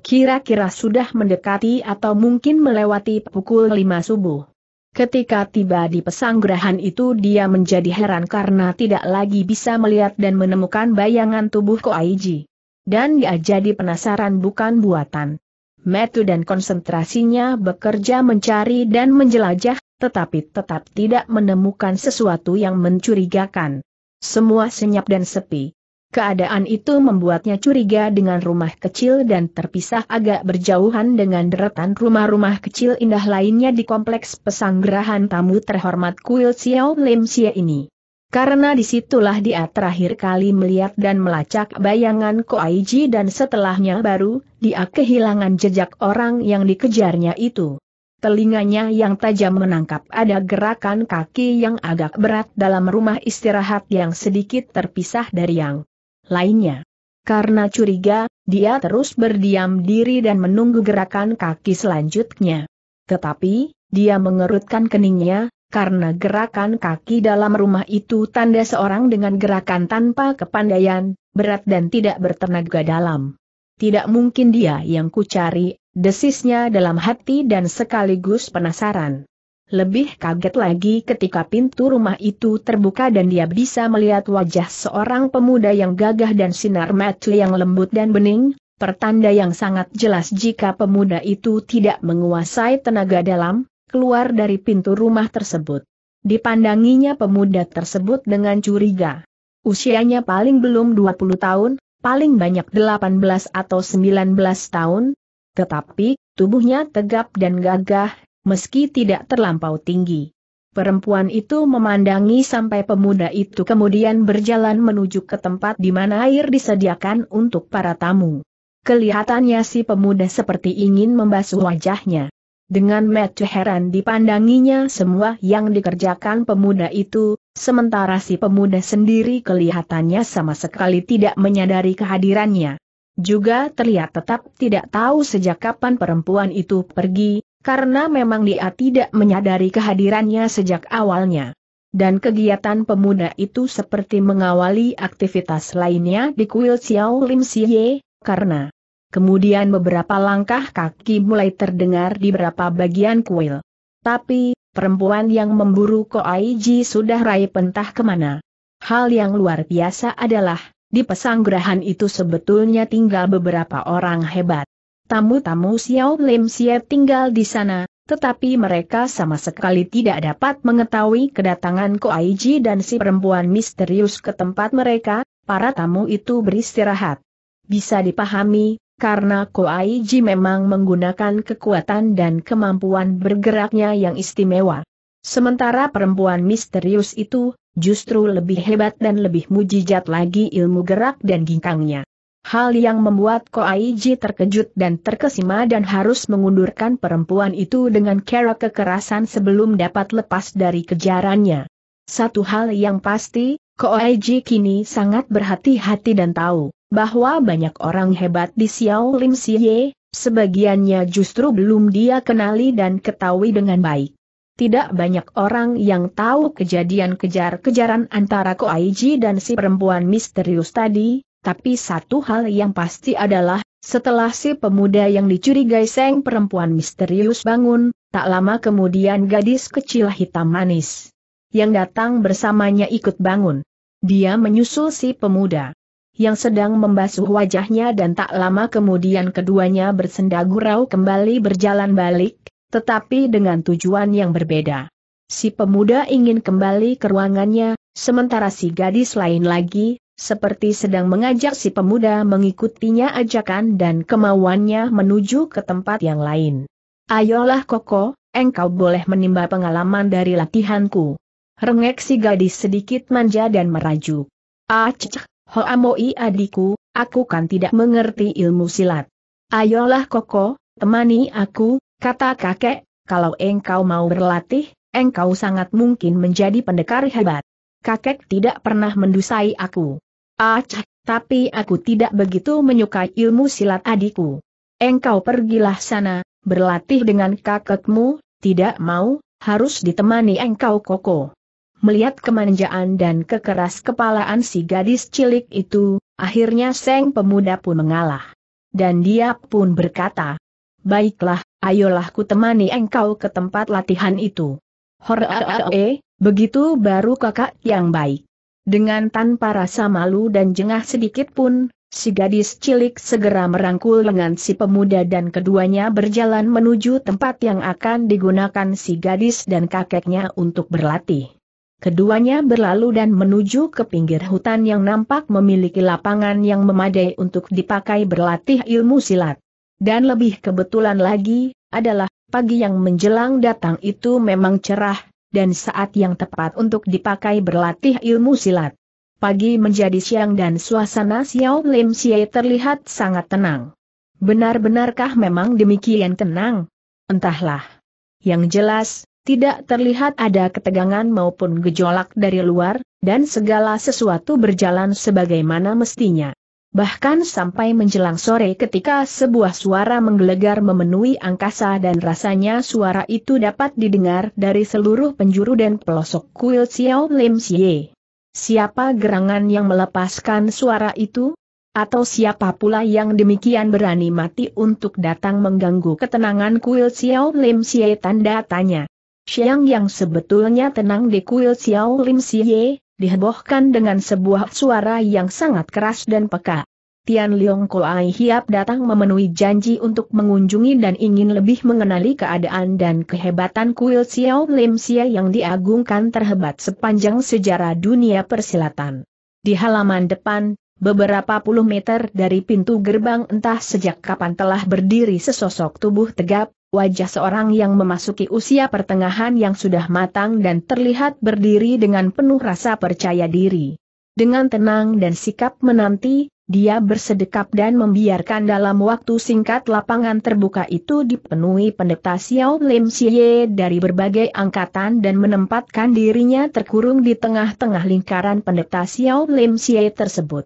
Kira-kira sudah mendekati atau mungkin melewati pukul 5 subuh. Ketika tiba di pesanggrahan itu dia menjadi heran karena tidak lagi bisa melihat dan menemukan bayangan tubuh Koaiji. Dan dia jadi penasaran bukan buatan. Metu dan konsentrasinya bekerja mencari dan menjelajah, tetapi tetap tidak menemukan sesuatu yang mencurigakan. Semua senyap dan sepi. Keadaan itu membuatnya curiga dengan rumah kecil dan terpisah agak berjauhan dengan deretan rumah-rumah kecil indah lainnya di kompleks pesanggerahan tamu terhormat Kuil Xiao Lim Xie ini. Karena disitulah dia terakhir kali melihat dan melacak bayangan Ko Aiji dan setelahnya baru, dia kehilangan jejak orang yang dikejarnya itu. Telinganya yang tajam menangkap ada gerakan kaki yang agak berat dalam rumah istirahat yang sedikit terpisah dari yang lainnya. Karena curiga, dia terus berdiam diri dan menunggu gerakan kaki selanjutnya. Tetapi, dia mengerutkan keningnya, karena gerakan kaki dalam rumah itu tanda seorang dengan gerakan tanpa kepandaian, berat dan tidak bertenaga dalam. Tidak mungkin dia yang kucari, desisnya dalam hati dan sekaligus penasaran. Lebih kaget lagi ketika pintu rumah itu terbuka dan dia bisa melihat wajah seorang pemuda yang gagah dan sinar mata yang lembut dan bening, pertanda yang sangat jelas jika pemuda itu tidak menguasai tenaga dalam, keluar dari pintu rumah tersebut. Dipandanginya pemuda tersebut dengan curiga. Usianya paling belum 20 tahun, paling banyak 18 atau 19 tahun, tetapi tubuhnya tegap dan gagah, meski tidak terlampau tinggi. Perempuan itu memandangi sampai pemuda itu kemudian berjalan menuju ke tempat di mana air disediakan untuk para tamu. Kelihatannya si pemuda seperti ingin membasuh wajahnya. Dengan mata heran dipandanginya semua yang dikerjakan pemuda itu, sementara si pemuda sendiri kelihatannya sama sekali tidak menyadari kehadirannya. Juga terlihat tetap tidak tahu sejak kapan perempuan itu pergi, karena memang dia tidak menyadari kehadirannya sejak awalnya. Dan kegiatan pemuda itu seperti mengawali aktivitas lainnya di kuil Xiao Lim Siye, karena kemudian beberapa langkah kaki mulai terdengar di beberapa bagian kuil. Tapi, perempuan yang memburu Ko Ji sudah raih pentah kemana. Hal yang luar biasa adalah, di pesanggrahan itu sebetulnya tinggal beberapa orang hebat. Tamu-tamu Xiao Lim Xie tinggal di sana, tetapi mereka sama sekali tidak dapat mengetahui kedatangan Ko Ji dan si perempuan misterius ke tempat mereka, para tamu itu beristirahat. Bisa dipahami, karena Ko Ji memang menggunakan kekuatan dan kemampuan bergeraknya yang istimewa. Sementara perempuan misterius itu, justru lebih hebat dan lebih mujijat lagi ilmu gerak dan ginkangnya hal yang membuat Ko Koaiji terkejut dan terkesima dan harus mengundurkan perempuan itu dengan cara kekerasan sebelum dapat lepas dari kejarannya. Satu hal yang pasti, Ko Koaiji kini sangat berhati-hati dan tahu bahwa banyak orang hebat di Xiao Lim Siye, sebagiannya justru belum dia kenali dan ketahui dengan baik. Tidak banyak orang yang tahu kejadian kejar-kejaran antara Ko Koaiji dan si perempuan misterius tadi, tapi satu hal yang pasti adalah, setelah si pemuda yang dicurigai Seng perempuan misterius bangun, tak lama kemudian gadis kecil hitam manis yang datang bersamanya ikut bangun. Dia menyusul si pemuda yang sedang membasuh wajahnya dan tak lama kemudian keduanya bersenda gurau kembali berjalan balik, tetapi dengan tujuan yang berbeda. Si pemuda ingin kembali ke ruangannya, sementara si gadis lain lagi, seperti sedang mengajak si pemuda mengikutinya ajakan dan kemauannya menuju ke tempat yang lain. Ayolah Koko, engkau boleh menimba pengalaman dari latihanku. Rengek si gadis sedikit manja dan merajuk. Aceh, hoamoi adikku, aku kan tidak mengerti ilmu silat. Ayolah Koko, temani aku, kata kakek, kalau engkau mau berlatih, engkau sangat mungkin menjadi pendekar hebat. Kakek tidak pernah mendusai aku. Acah, ah, tapi aku tidak begitu menyukai ilmu silat adikku. Engkau pergilah sana, berlatih dengan kakekmu, tidak mau, harus ditemani engkau koko. Melihat kemanjaan dan kekeras kepalaan si gadis cilik itu, akhirnya Seng pemuda pun mengalah. Dan dia pun berkata, Baiklah, ayolah ku temani engkau ke tempat latihan itu. Horae, ah, ah, eh, begitu baru kakak yang baik. Dengan tanpa rasa malu dan jengah sedikit pun, si gadis cilik segera merangkul lengan si pemuda dan keduanya berjalan menuju tempat yang akan digunakan si gadis dan kakeknya untuk berlatih. Keduanya berlalu dan menuju ke pinggir hutan yang nampak memiliki lapangan yang memadai untuk dipakai berlatih ilmu silat. Dan lebih kebetulan lagi, adalah pagi yang menjelang datang itu memang cerah, dan saat yang tepat untuk dipakai berlatih ilmu silat. Pagi menjadi siang dan suasana Xiao Lim Xie terlihat sangat tenang. Benar-benarkah memang demikian tenang? Entahlah. Yang jelas, tidak terlihat ada ketegangan maupun gejolak dari luar, dan segala sesuatu berjalan sebagaimana mestinya. Bahkan sampai menjelang sore ketika sebuah suara menggelegar memenuhi angkasa dan rasanya suara itu dapat didengar dari seluruh penjuru dan pelosok kuil Xiao Lim Xie. Siapa gerangan yang melepaskan suara itu? Atau siapa pula yang demikian berani mati untuk datang mengganggu ketenangan kuil Xiao Lim Xie tanda tanya. Xiang yang sebetulnya tenang di kuil Xiao Lim Xie, dihebohkan dengan sebuah suara yang sangat keras dan peka. Tian Leong Koai Hiap datang memenuhi janji untuk mengunjungi dan ingin lebih mengenali keadaan dan kehebatan kuil Xiao Lim Xia yang diagungkan terhebat sepanjang sejarah dunia persilatan. Di halaman depan, Beberapa puluh meter dari pintu gerbang entah sejak kapan telah berdiri sesosok tubuh tegap, wajah seorang yang memasuki usia pertengahan yang sudah matang dan terlihat berdiri dengan penuh rasa percaya diri. Dengan tenang dan sikap menanti, dia bersedekap dan membiarkan dalam waktu singkat lapangan terbuka itu dipenuhi pendeta Xiao Lim Xie dari berbagai angkatan dan menempatkan dirinya terkurung di tengah-tengah lingkaran pendeta Xiao Lim Xie tersebut.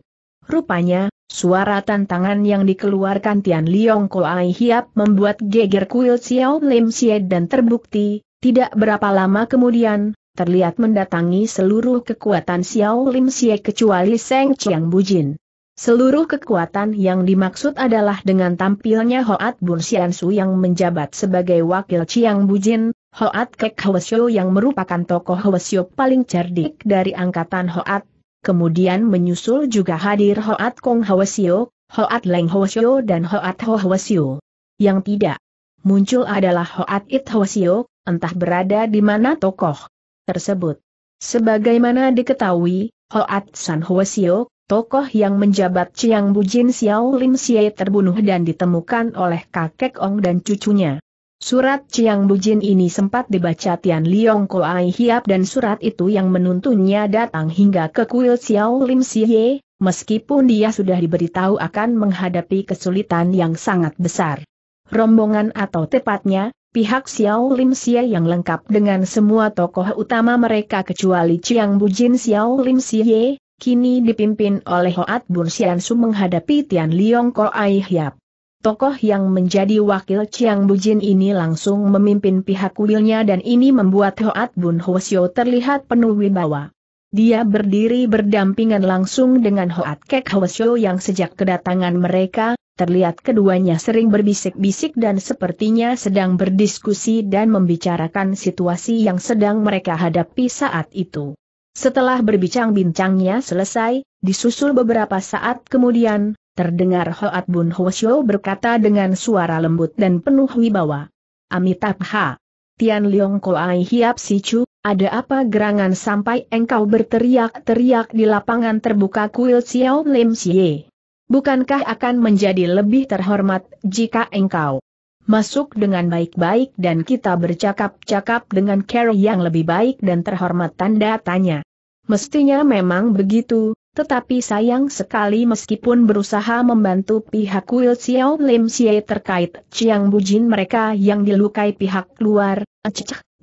Rupanya, suara tantangan yang dikeluarkan Tian Liong Koai Hiap membuat geger kuil Xiao Lim Xie dan terbukti, tidak berapa lama kemudian, terlihat mendatangi seluruh kekuatan Xiao Lim Xie kecuali Seng Chiang Bujin. Seluruh kekuatan yang dimaksud adalah dengan tampilnya Hoat Bun Su yang menjabat sebagai wakil Chiang Bujin, Hoat Kek Hwasyo yang merupakan tokoh Hwasyo paling cerdik dari angkatan Hoat kemudian menyusul juga hadir Hoat Kong Hwasio, Hoat Leng Hwasio dan Hoat Ho Hwasio. Yang tidak muncul adalah Hoat It Hwasio, entah berada di mana tokoh tersebut. Sebagaimana diketahui, Hoat San Hwasio, tokoh yang menjabat Chiang Jin Xiao Lim Xie terbunuh dan ditemukan oleh kakek Ong dan cucunya. Surat Chiang Bujin ini sempat dibaca Tian Liong Koai Hiap dan surat itu yang menuntunnya datang hingga ke kuil Xiao Lim Siye, meskipun dia sudah diberitahu akan menghadapi kesulitan yang sangat besar. Rombongan atau tepatnya, pihak Xiao Lim Siye yang lengkap dengan semua tokoh utama mereka kecuali Chiang Bujin Xiao Lim Siye, kini dipimpin oleh Hoat Bun Sian Su menghadapi Tian Liong Koai Hiap tokoh yang menjadi wakil Chiang Bujin ini langsung memimpin pihak kuilnya dan ini membuat Hoat Bun Sio terlihat penuh wibawa. Dia berdiri berdampingan langsung dengan Hoat Kek Sio yang sejak kedatangan mereka, terlihat keduanya sering berbisik-bisik dan sepertinya sedang berdiskusi dan membicarakan situasi yang sedang mereka hadapi saat itu. Setelah berbincang-bincangnya selesai, disusul beberapa saat kemudian, Terdengar Hoat Bun Hwasyo berkata dengan suara lembut dan penuh wibawa. Amitabha. Tian Leong Koai Hiap Sichu, ada apa gerangan sampai engkau berteriak-teriak di lapangan terbuka kuil Xiao Lim Xie? Bukankah akan menjadi lebih terhormat jika engkau masuk dengan baik-baik dan kita bercakap-cakap dengan cara yang lebih baik dan terhormat tanda tanya. Mestinya memang begitu, tetapi sayang sekali meskipun berusaha membantu pihak Kuil Xiao Lim Xie terkait Chiang Bujin mereka yang dilukai pihak luar,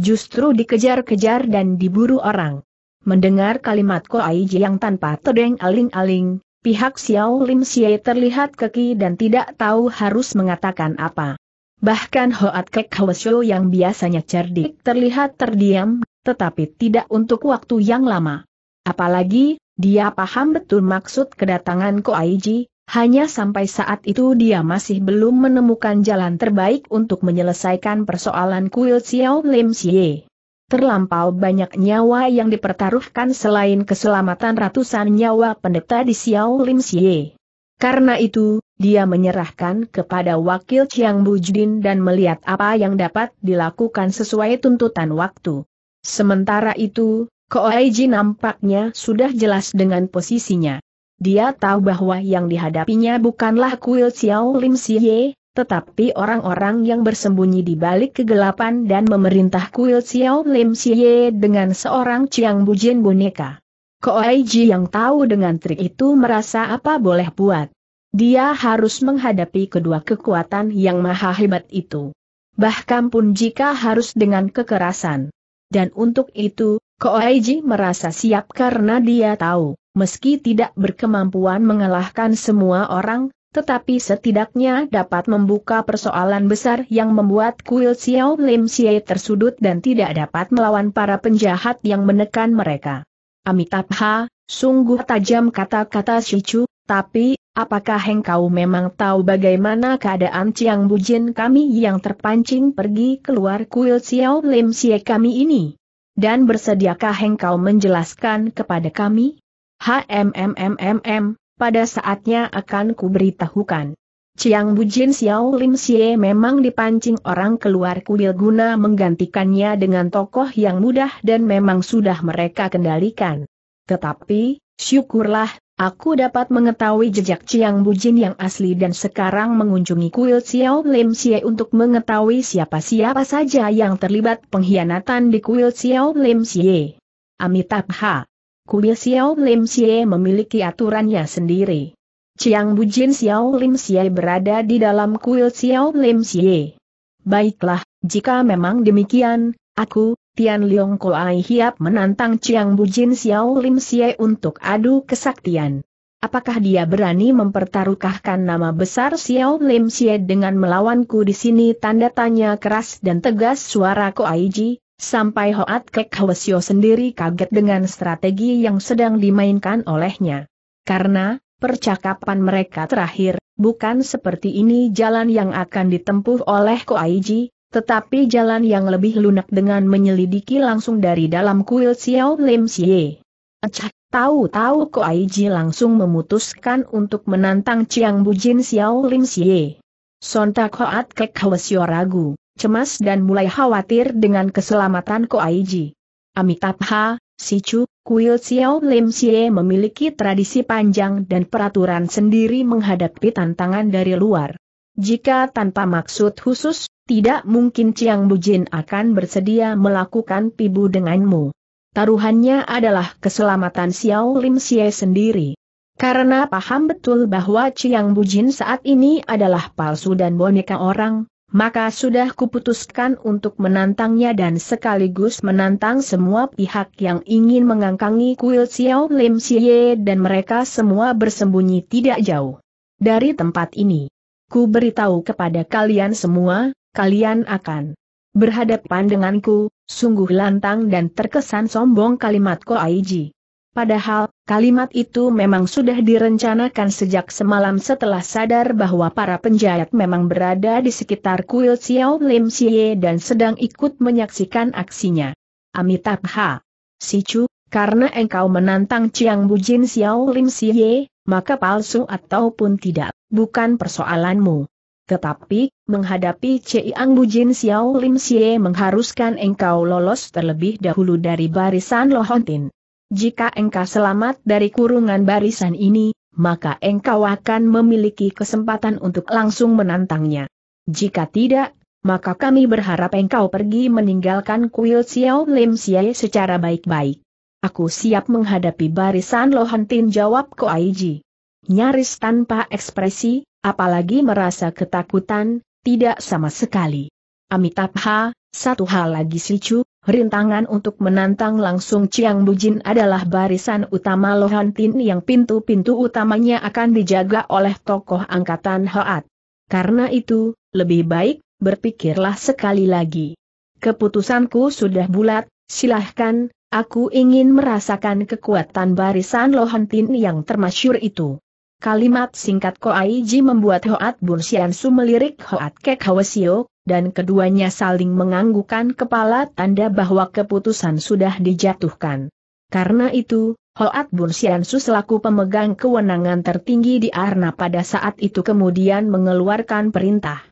justru dikejar-kejar dan diburu orang. Mendengar kalimat Ko Ji yang tanpa tedeng aling-aling, pihak Xiao Lim Xie terlihat keki dan tidak tahu harus mengatakan apa. Bahkan Hoat Kek Hwasyo yang biasanya cerdik terlihat terdiam, tetapi tidak untuk waktu yang lama. Apalagi, dia paham betul maksud kedatangan Aiji, hanya sampai saat itu dia masih belum menemukan jalan terbaik untuk menyelesaikan persoalan kuil Xiao Lim Xie. Terlampau banyak nyawa yang dipertaruhkan selain keselamatan ratusan nyawa pendeta di Xiao Lim Xie. Karena itu, dia menyerahkan kepada wakil Chiang Bujdin dan melihat apa yang dapat dilakukan sesuai tuntutan waktu. Sementara itu, Koaiji nampaknya sudah jelas dengan posisinya. Dia tahu bahwa yang dihadapinya bukanlah kuil Xiao Lim Siye, tetapi orang-orang yang bersembunyi di balik kegelapan dan memerintah kuil Xiao Lim Siye dengan seorang Chiang Bujin boneka. Koaiji yang tahu dengan trik itu merasa apa boleh buat. Dia harus menghadapi kedua kekuatan yang maha hebat itu. Bahkan pun jika harus dengan kekerasan. Dan untuk itu, Koaiji merasa siap karena dia tahu, meski tidak berkemampuan mengalahkan semua orang, tetapi setidaknya dapat membuka persoalan besar yang membuat kuil Xiao Lim Xie tersudut dan tidak dapat melawan para penjahat yang menekan mereka. Amitabha, sungguh tajam kata-kata Shichu, tapi, apakah engkau memang tahu bagaimana keadaan Chiang Bujin kami yang terpancing pergi keluar kuil Xiao Lim Xie kami ini? Dan bersediakah engkau menjelaskan kepada kami? HMMMMM, pada saatnya akan kuberitahukan. Chiang Bujin Xiao Lim Xie memang dipancing orang keluar kuil guna menggantikannya dengan tokoh yang mudah dan memang sudah mereka kendalikan. Tetapi, syukurlah, Aku dapat mengetahui jejak Chiang Bujin yang asli dan sekarang mengunjungi kuil Xiao Lim Xie untuk mengetahui siapa-siapa saja yang terlibat pengkhianatan di kuil Xiao Lim Xie. Amitabha. Kuil Xiao Lim Xie memiliki aturannya sendiri. Chiang Bujin Xiao Lim Xie berada di dalam kuil Xiao Lim Xie. Baiklah, jika memang demikian, aku, Tian Leong Koai Hiap menantang Chiang Bujin Xiao Lim Xie untuk adu kesaktian. Apakah dia berani mempertaruhkan nama besar Xiao Lim Xie dengan melawanku di sini? Tanda tanya keras dan tegas suara Koai Ji, sampai Hoat Kek Hwasyo sendiri kaget dengan strategi yang sedang dimainkan olehnya. Karena, percakapan mereka terakhir, bukan seperti ini jalan yang akan ditempuh oleh Ji, tetapi jalan yang lebih lunak dengan menyelidiki langsung dari dalam kuil Xiao Lim Xie. Acah, tahu-tahu Ji langsung memutuskan untuk menantang Chiang Bujin Xiao Lim Xie. Sontak Hoat Kek Hwasyo ragu, cemas dan mulai khawatir dengan keselamatan Ko Ji. Amitabha, Sichu, kuil Xiao Lim Xie memiliki tradisi panjang dan peraturan sendiri menghadapi tantangan dari luar. Jika tanpa maksud khusus, tidak mungkin Chiang Bujin akan bersedia melakukan pibu denganmu. Taruhannya adalah keselamatan Xiao Lim Xie sendiri. Karena paham betul bahwa Chiang Bujin saat ini adalah palsu dan boneka orang, maka sudah kuputuskan untuk menantangnya dan sekaligus menantang semua pihak yang ingin mengangkangi kuil Xiao Lim Xie dan mereka semua bersembunyi tidak jauh dari tempat ini. Ku beritahu kepada kalian semua, kalian akan berhadapan denganku, sungguh lantang dan terkesan sombong kalimat Aiji. Padahal, kalimat itu memang sudah direncanakan sejak semalam setelah sadar bahwa para penjahat memang berada di sekitar kuil Xiao Lim Xie dan sedang ikut menyaksikan aksinya. Amitabha. Sicu, karena engkau menantang Chiang Bujin Xiao Lim Siye, maka palsu ataupun tidak, bukan persoalanmu. Tetapi, menghadapi Chiang Bujin Xiao Lim Siye mengharuskan engkau lolos terlebih dahulu dari barisan Lohontin. Jika engkau selamat dari kurungan barisan ini, maka engkau akan memiliki kesempatan untuk langsung menantangnya. Jika tidak, maka kami berharap engkau pergi meninggalkan kuil Xiao Lim Siye secara baik-baik. Aku siap menghadapi barisan Lohantin jawab Aiji, Nyaris tanpa ekspresi, apalagi merasa ketakutan, tidak sama sekali. Amitabha, satu hal lagi Sicu, rintangan untuk menantang langsung Chiang Bujin adalah barisan utama Lohantin yang pintu-pintu utamanya akan dijaga oleh tokoh angkatan Hoat. Karena itu, lebih baik, berpikirlah sekali lagi. Keputusanku sudah bulat, silahkan, Aku ingin merasakan kekuatan barisan lohontin yang termasyur itu. Kalimat singkat Koaiji membuat Hoat Bun Siansu melirik Hoat Kek Hawasio, dan keduanya saling menganggukan kepala tanda bahwa keputusan sudah dijatuhkan. Karena itu, Hoat Bun Siansu selaku pemegang kewenangan tertinggi di Arna pada saat itu kemudian mengeluarkan perintah.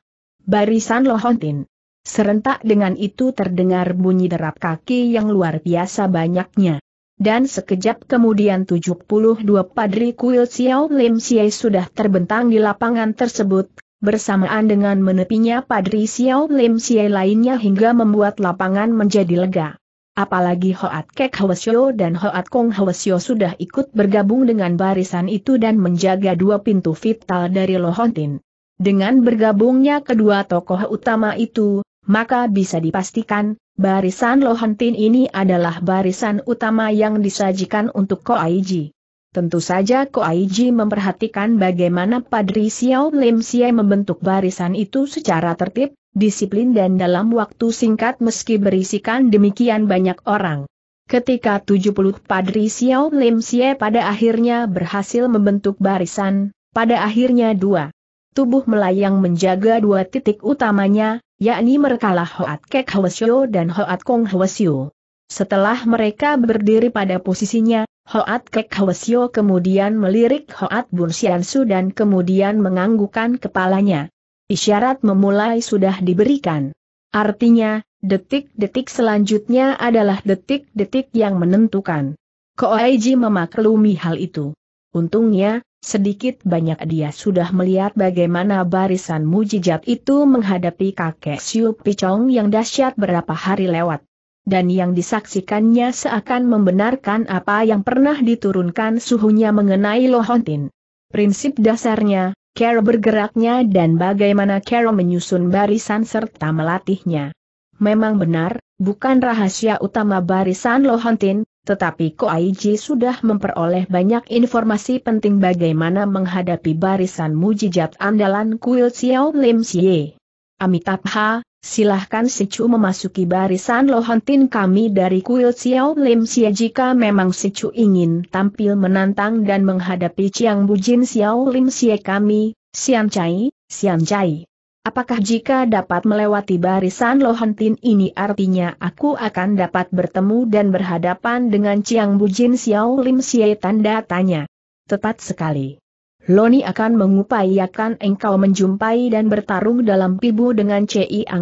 Barisan Lohontin Serentak dengan itu terdengar bunyi derap kaki yang luar biasa banyaknya. Dan sekejap kemudian 72 padri kuil Xiao Lim Xie sudah terbentang di lapangan tersebut, bersamaan dengan menepinya padri Xiao Lim Xie lainnya hingga membuat lapangan menjadi lega. Apalagi Hoat Kek Hwasyo dan Hoat Kong Hwasyo sudah ikut bergabung dengan barisan itu dan menjaga dua pintu vital dari Lohontin. Dengan bergabungnya kedua tokoh utama itu, maka bisa dipastikan, barisan Lohontin ini adalah barisan utama yang disajikan untuk Ko Aiji. Tentu saja Ko Aiji memperhatikan bagaimana Padri Xiao Lim Xie membentuk barisan itu secara tertib, disiplin dan dalam waktu singkat meski berisikan demikian banyak orang. Ketika 70 Padri Xiao Lim Xie pada akhirnya berhasil membentuk barisan, pada akhirnya dua tubuh melayang menjaga dua titik utamanya, yakni merekalah Hoat Kek Hwasyo dan Hoat Kong Hwasyo. Setelah mereka berdiri pada posisinya, Hoat Kek Hwasyo kemudian melirik Hoat Bun Siansu dan kemudian menganggukkan kepalanya. Isyarat memulai sudah diberikan. Artinya, detik-detik selanjutnya adalah detik-detik yang menentukan. Koaiji memaklumi hal itu. Untungnya, Sedikit banyak dia sudah melihat bagaimana barisan mujijat itu menghadapi kakek Siu Picong yang dahsyat berapa hari lewat. Dan yang disaksikannya seakan membenarkan apa yang pernah diturunkan suhunya mengenai Lohontin. Prinsip dasarnya, cara bergeraknya dan bagaimana Carol menyusun barisan serta melatihnya. Memang benar, bukan rahasia utama barisan Lohontin, tetapi ko Aiji sudah memperoleh banyak informasi penting bagaimana menghadapi barisan mujijat andalan kuil Xiao Lim Xie. Amitabha, silahkan Sicu memasuki barisan Lohantin kami dari kuil Xiao Lim Xie jika memang Sicu ingin tampil menantang dan menghadapi Chiang Bujin Xiao Lim Xie kami, Sian Chai, Sian Chai. Apakah jika dapat melewati barisan Lohentin ini artinya aku akan dapat bertemu dan berhadapan dengan Chiang Jin, Xiao Lim Xie tanda tanya. Tepat sekali. Loni akan mengupayakan engkau menjumpai dan bertarung dalam pibu dengan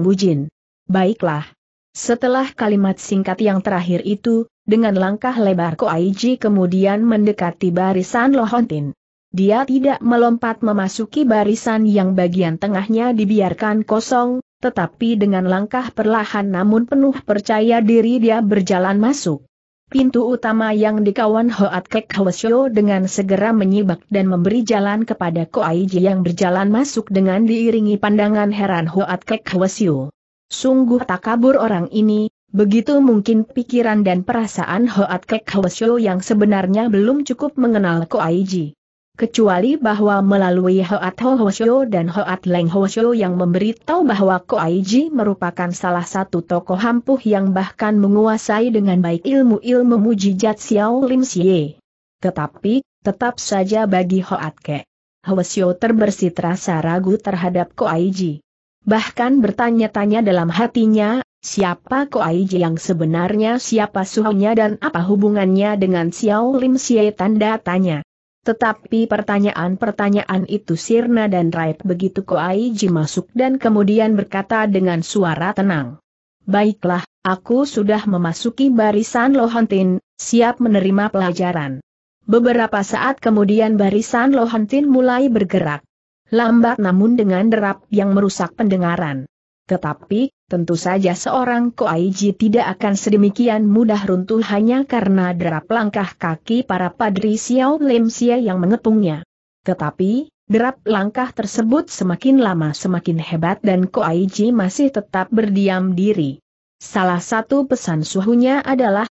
Bu Jin. Baiklah. Setelah kalimat singkat yang terakhir itu, dengan langkah lebar Ko Ji kemudian mendekati barisan Lohontin. Dia tidak melompat memasuki barisan yang bagian tengahnya dibiarkan kosong, tetapi dengan langkah perlahan namun penuh percaya diri dia berjalan masuk. Pintu utama yang dikawan Hoat Kek Hwasyo dengan segera menyibak dan memberi jalan kepada Koaiji yang berjalan masuk dengan diiringi pandangan heran Hoat Kek Hwasyo. Sungguh tak kabur orang ini, Begitu mungkin pikiran dan perasaan Hoat Kek Hwasyo yang sebenarnya belum cukup mengenal Koaiji kecuali bahwa melalui Hoat Ho Hoshio dan Hoat Leng Hoshio yang memberitahu bahwa Koaiji merupakan salah satu tokoh ampuh yang bahkan menguasai dengan baik ilmu-ilmu mujijat Xiao Lim Xie. Tetapi, tetap saja bagi Hoat Ke, Hoshio terbersih rasa ragu terhadap Koaiji. Bahkan bertanya-tanya dalam hatinya, siapa Koaiji yang sebenarnya siapa suhunya dan apa hubungannya dengan Xiao Lim Xie tanda tanya. Tetapi pertanyaan-pertanyaan itu sirna dan raib begitu Koaiji masuk dan kemudian berkata dengan suara tenang. Baiklah, aku sudah memasuki barisan Lohantin, siap menerima pelajaran. Beberapa saat kemudian barisan Lohantin mulai bergerak. Lambat namun dengan derap yang merusak pendengaran. Tetapi, Tentu saja seorang Koaiji tidak akan sedemikian mudah runtuh hanya karena derap langkah kaki para padri Xiao Lim Xie yang mengepungnya. Tetapi, derap langkah tersebut semakin lama semakin hebat dan Koaiji masih tetap berdiam diri. Salah satu pesan suhunya adalah,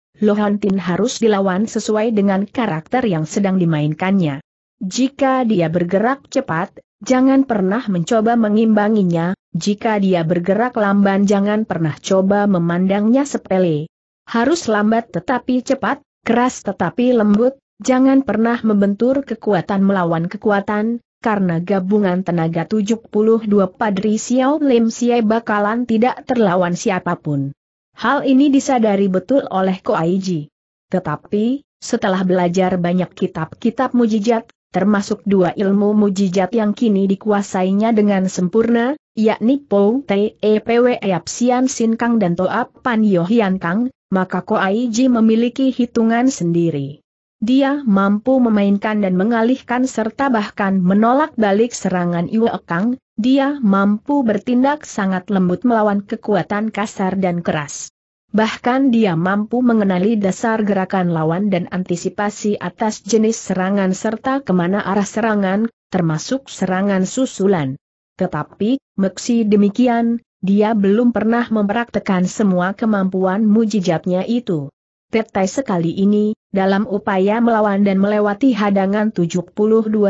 Tin harus dilawan sesuai dengan karakter yang sedang dimainkannya. Jika dia bergerak cepat, Jangan pernah mencoba mengimbanginya, jika dia bergerak lamban jangan pernah coba memandangnya sepele. Harus lambat tetapi cepat, keras tetapi lembut, jangan pernah membentur kekuatan melawan kekuatan, karena gabungan tenaga 72 Padri Xiao Lim Xie bakalan tidak terlawan siapapun. Hal ini disadari betul oleh Ko Aiji. Tetapi, setelah belajar banyak kitab-kitab mujizat, termasuk dua ilmu mujizat yang kini dikuasainya dengan sempurna, yakni Pou Te Pwe Yap Sian Sin Kang dan Toap Pan Yo Kang, maka Ko Koaiji memiliki hitungan sendiri. Dia mampu memainkan dan mengalihkan serta bahkan menolak balik serangan Iwe Kang, dia mampu bertindak sangat lembut melawan kekuatan kasar dan keras. Bahkan dia mampu mengenali dasar gerakan lawan dan antisipasi atas jenis serangan serta kemana arah serangan, termasuk serangan susulan. Tetapi, meksi demikian, dia belum pernah mempraktekan semua kemampuan mujijatnya itu. Tetai sekali ini, dalam upaya melawan dan melewati hadangan 72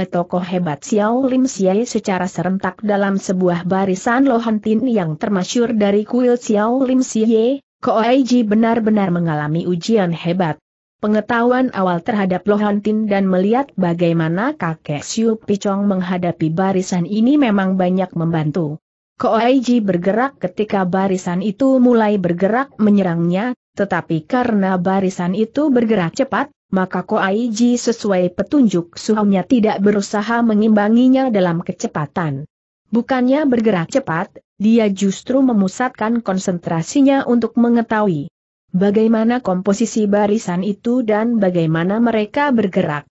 tokoh hebat Xiao Lim Xie secara serentak dalam sebuah barisan Lohantin yang termasyur dari kuil Xiao Lim Xie, Koaiji benar-benar mengalami ujian hebat. Pengetahuan awal terhadap Lohantin dan melihat bagaimana kakek Siu Picong menghadapi barisan ini memang banyak membantu. Koaiji bergerak ketika barisan itu mulai bergerak menyerangnya, tetapi karena barisan itu bergerak cepat, maka Koaiji sesuai petunjuk suhunya tidak berusaha mengimbanginya dalam kecepatan. Bukannya bergerak cepat, dia justru memusatkan konsentrasinya untuk mengetahui bagaimana komposisi barisan itu dan bagaimana mereka bergerak.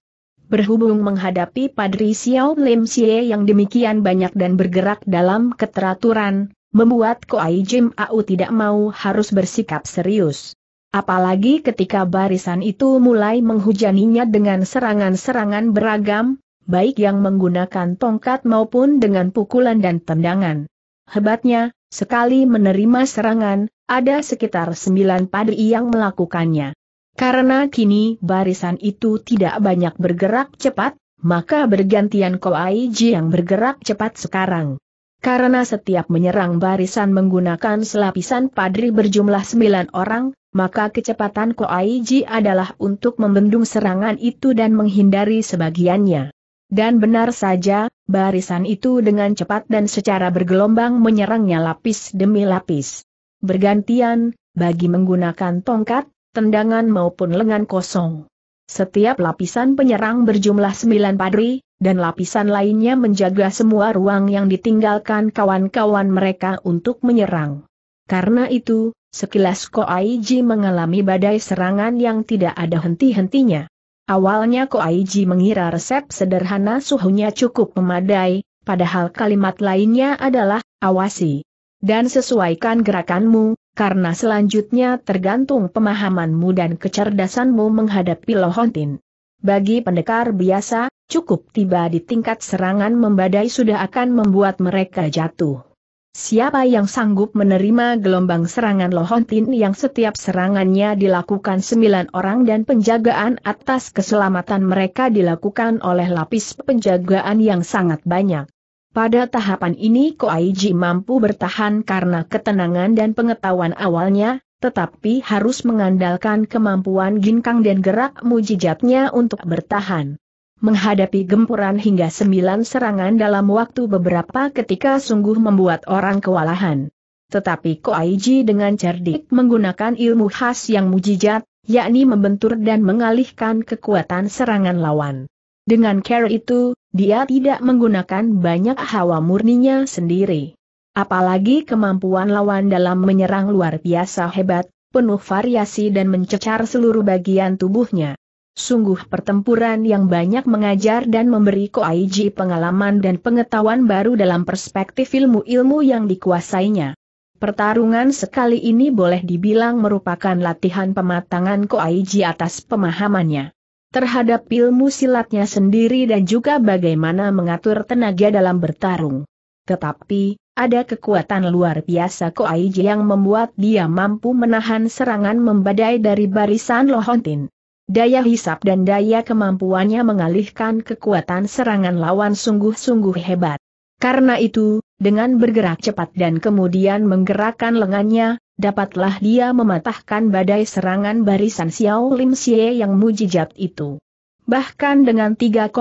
Berhubung menghadapi Padri Xiao Lim Xie yang demikian banyak dan bergerak dalam keteraturan, membuat Koai Jim Au tidak mau harus bersikap serius. Apalagi ketika barisan itu mulai menghujaninya dengan serangan-serangan beragam, baik yang menggunakan tongkat maupun dengan pukulan dan tendangan. Hebatnya, sekali menerima serangan, ada sekitar sembilan padri yang melakukannya. Karena kini barisan itu tidak banyak bergerak cepat, maka bergantian Koaiji yang bergerak cepat sekarang. Karena setiap menyerang barisan menggunakan selapisan padri berjumlah sembilan orang, maka kecepatan Koaiji adalah untuk membendung serangan itu dan menghindari sebagiannya. Dan benar saja, barisan itu dengan cepat dan secara bergelombang menyerangnya lapis demi lapis. Bergantian, bagi menggunakan tongkat, tendangan maupun lengan kosong. Setiap lapisan penyerang berjumlah sembilan padri, dan lapisan lainnya menjaga semua ruang yang ditinggalkan kawan-kawan mereka untuk menyerang. Karena itu, sekilas Koaiji mengalami badai serangan yang tidak ada henti-hentinya. Awalnya Ko Koaiji mengira resep sederhana suhunya cukup memadai, padahal kalimat lainnya adalah, awasi. Dan sesuaikan gerakanmu, karena selanjutnya tergantung pemahamanmu dan kecerdasanmu menghadapi lohontin. Bagi pendekar biasa, cukup tiba di tingkat serangan membadai sudah akan membuat mereka jatuh. Siapa yang sanggup menerima gelombang serangan Lohontin yang setiap serangannya dilakukan sembilan orang dan penjagaan atas keselamatan mereka dilakukan oleh lapis penjagaan yang sangat banyak. Pada tahapan ini Koaiji mampu bertahan karena ketenangan dan pengetahuan awalnya, tetapi harus mengandalkan kemampuan ginkang dan gerak mujijatnya untuk bertahan. Menghadapi gempuran hingga sembilan serangan dalam waktu beberapa ketika sungguh membuat orang kewalahan. Tetapi Koaiji dengan cerdik menggunakan ilmu khas yang mujijat, yakni membentur dan mengalihkan kekuatan serangan lawan. Dengan care itu, dia tidak menggunakan banyak hawa murninya sendiri. Apalagi kemampuan lawan dalam menyerang luar biasa hebat, penuh variasi dan mencecar seluruh bagian tubuhnya. Sungguh pertempuran yang banyak mengajar dan memberi Koaiji pengalaman dan pengetahuan baru dalam perspektif ilmu-ilmu yang dikuasainya. Pertarungan sekali ini boleh dibilang merupakan latihan pematangan Ko Koaiji atas pemahamannya terhadap ilmu silatnya sendiri dan juga bagaimana mengatur tenaga dalam bertarung. Tetapi, ada kekuatan luar biasa Ko Koaiji yang membuat dia mampu menahan serangan membadai dari barisan Lohontin. Daya hisap dan daya kemampuannya mengalihkan kekuatan serangan lawan sungguh-sungguh hebat. Karena itu, dengan bergerak cepat dan kemudian menggerakkan lengannya, dapatlah dia mematahkan badai serangan barisan Xiao Lim Xie yang mujijat itu. Bahkan dengan 3,4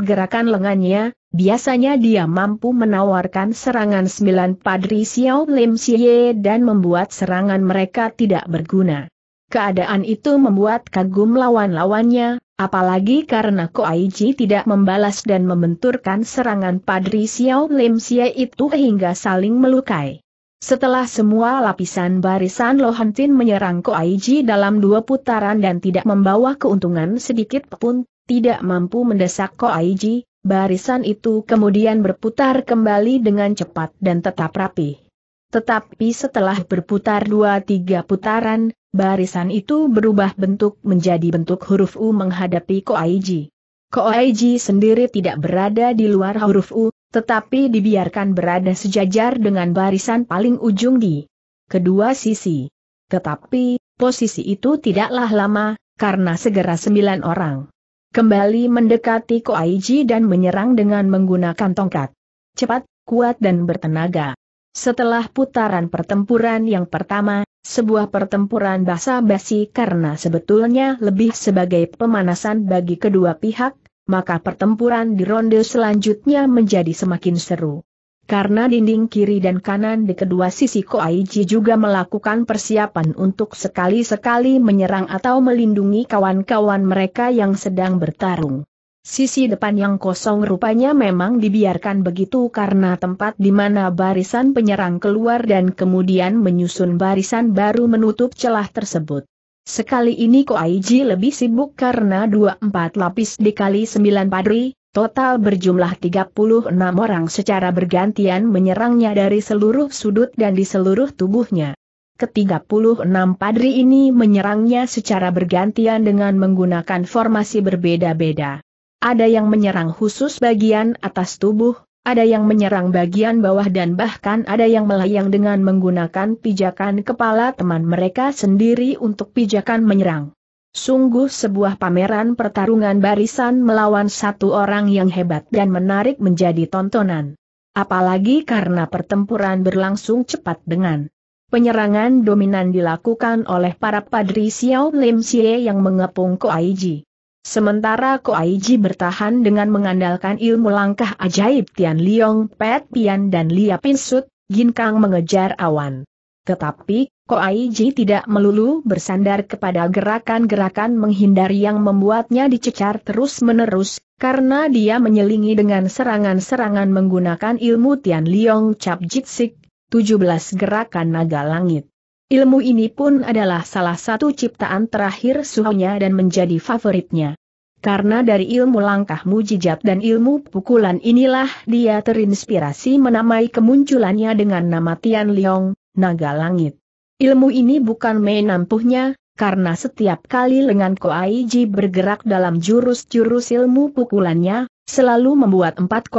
gerakan lengannya, biasanya dia mampu menawarkan serangan 9 padri Xiao Lim Xie dan membuat serangan mereka tidak berguna. Keadaan itu membuat kagum lawan-lawannya, apalagi karena Ko Aiji tidak membalas dan membenturkan serangan Padri Xiao Lim Xie itu hingga saling melukai. Setelah semua lapisan barisan Lohantin menyerang Ko Aiji dalam dua putaran dan tidak membawa keuntungan sedikit pun, tidak mampu mendesak Ko Aiji, barisan itu kemudian berputar kembali dengan cepat dan tetap rapi. Tetapi setelah berputar dua-tiga putaran, Barisan itu berubah bentuk menjadi bentuk huruf U menghadapi Koaiji. Koaiji sendiri tidak berada di luar huruf U, tetapi dibiarkan berada sejajar dengan barisan paling ujung di kedua sisi. Tetapi, posisi itu tidaklah lama, karena segera sembilan orang kembali mendekati Koaiji dan menyerang dengan menggunakan tongkat. Cepat, kuat dan bertenaga. Setelah putaran pertempuran yang pertama, sebuah pertempuran basa-basi karena sebetulnya lebih sebagai pemanasan bagi kedua pihak, maka pertempuran di ronde selanjutnya menjadi semakin seru. Karena dinding kiri dan kanan di kedua sisi Koaiji juga melakukan persiapan untuk sekali-sekali menyerang atau melindungi kawan-kawan mereka yang sedang bertarung. Sisi depan yang kosong rupanya memang dibiarkan begitu karena tempat di mana barisan penyerang keluar dan kemudian menyusun barisan baru menutup celah tersebut. Sekali ini Koaiji lebih sibuk karena 24 lapis dikali 9 padri, total berjumlah 36 orang secara bergantian menyerangnya dari seluruh sudut dan di seluruh tubuhnya. Ketiga puluh enam padri ini menyerangnya secara bergantian dengan menggunakan formasi berbeda-beda. Ada yang menyerang khusus bagian atas tubuh, ada yang menyerang bagian bawah dan bahkan ada yang melayang dengan menggunakan pijakan kepala teman mereka sendiri untuk pijakan menyerang. Sungguh sebuah pameran pertarungan barisan melawan satu orang yang hebat dan menarik menjadi tontonan. Apalagi karena pertempuran berlangsung cepat dengan penyerangan dominan dilakukan oleh para padri Xiao Lim Xie yang mengepung Koaiji. Sementara Ko Koaiji bertahan dengan mengandalkan ilmu langkah ajaib Tian Liong Pet Pian dan Lia Pinsut, Kang mengejar awan. Tetapi, Ko Koaiji tidak melulu bersandar kepada gerakan-gerakan menghindari yang membuatnya dicecar terus-menerus, karena dia menyelingi dengan serangan-serangan menggunakan ilmu Tian Liong Cap Jitsik, 17 gerakan naga langit. Ilmu ini pun adalah salah satu ciptaan terakhir suhunya dan menjadi favoritnya. Karena dari ilmu langkah mujijat dan ilmu pukulan inilah dia terinspirasi menamai kemunculannya dengan nama Tian Liong, Naga Langit. Ilmu ini bukan main ampuhnya, karena setiap kali lengan Koaiji bergerak dalam jurus-jurus ilmu pukulannya, selalu membuat 4,5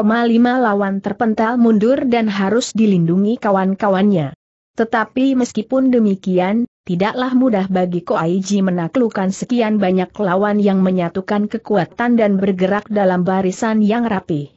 lawan terpental mundur dan harus dilindungi kawan-kawannya. Tetapi meskipun demikian, tidaklah mudah bagi Koaiji menaklukkan sekian banyak lawan yang menyatukan kekuatan dan bergerak dalam barisan yang rapi.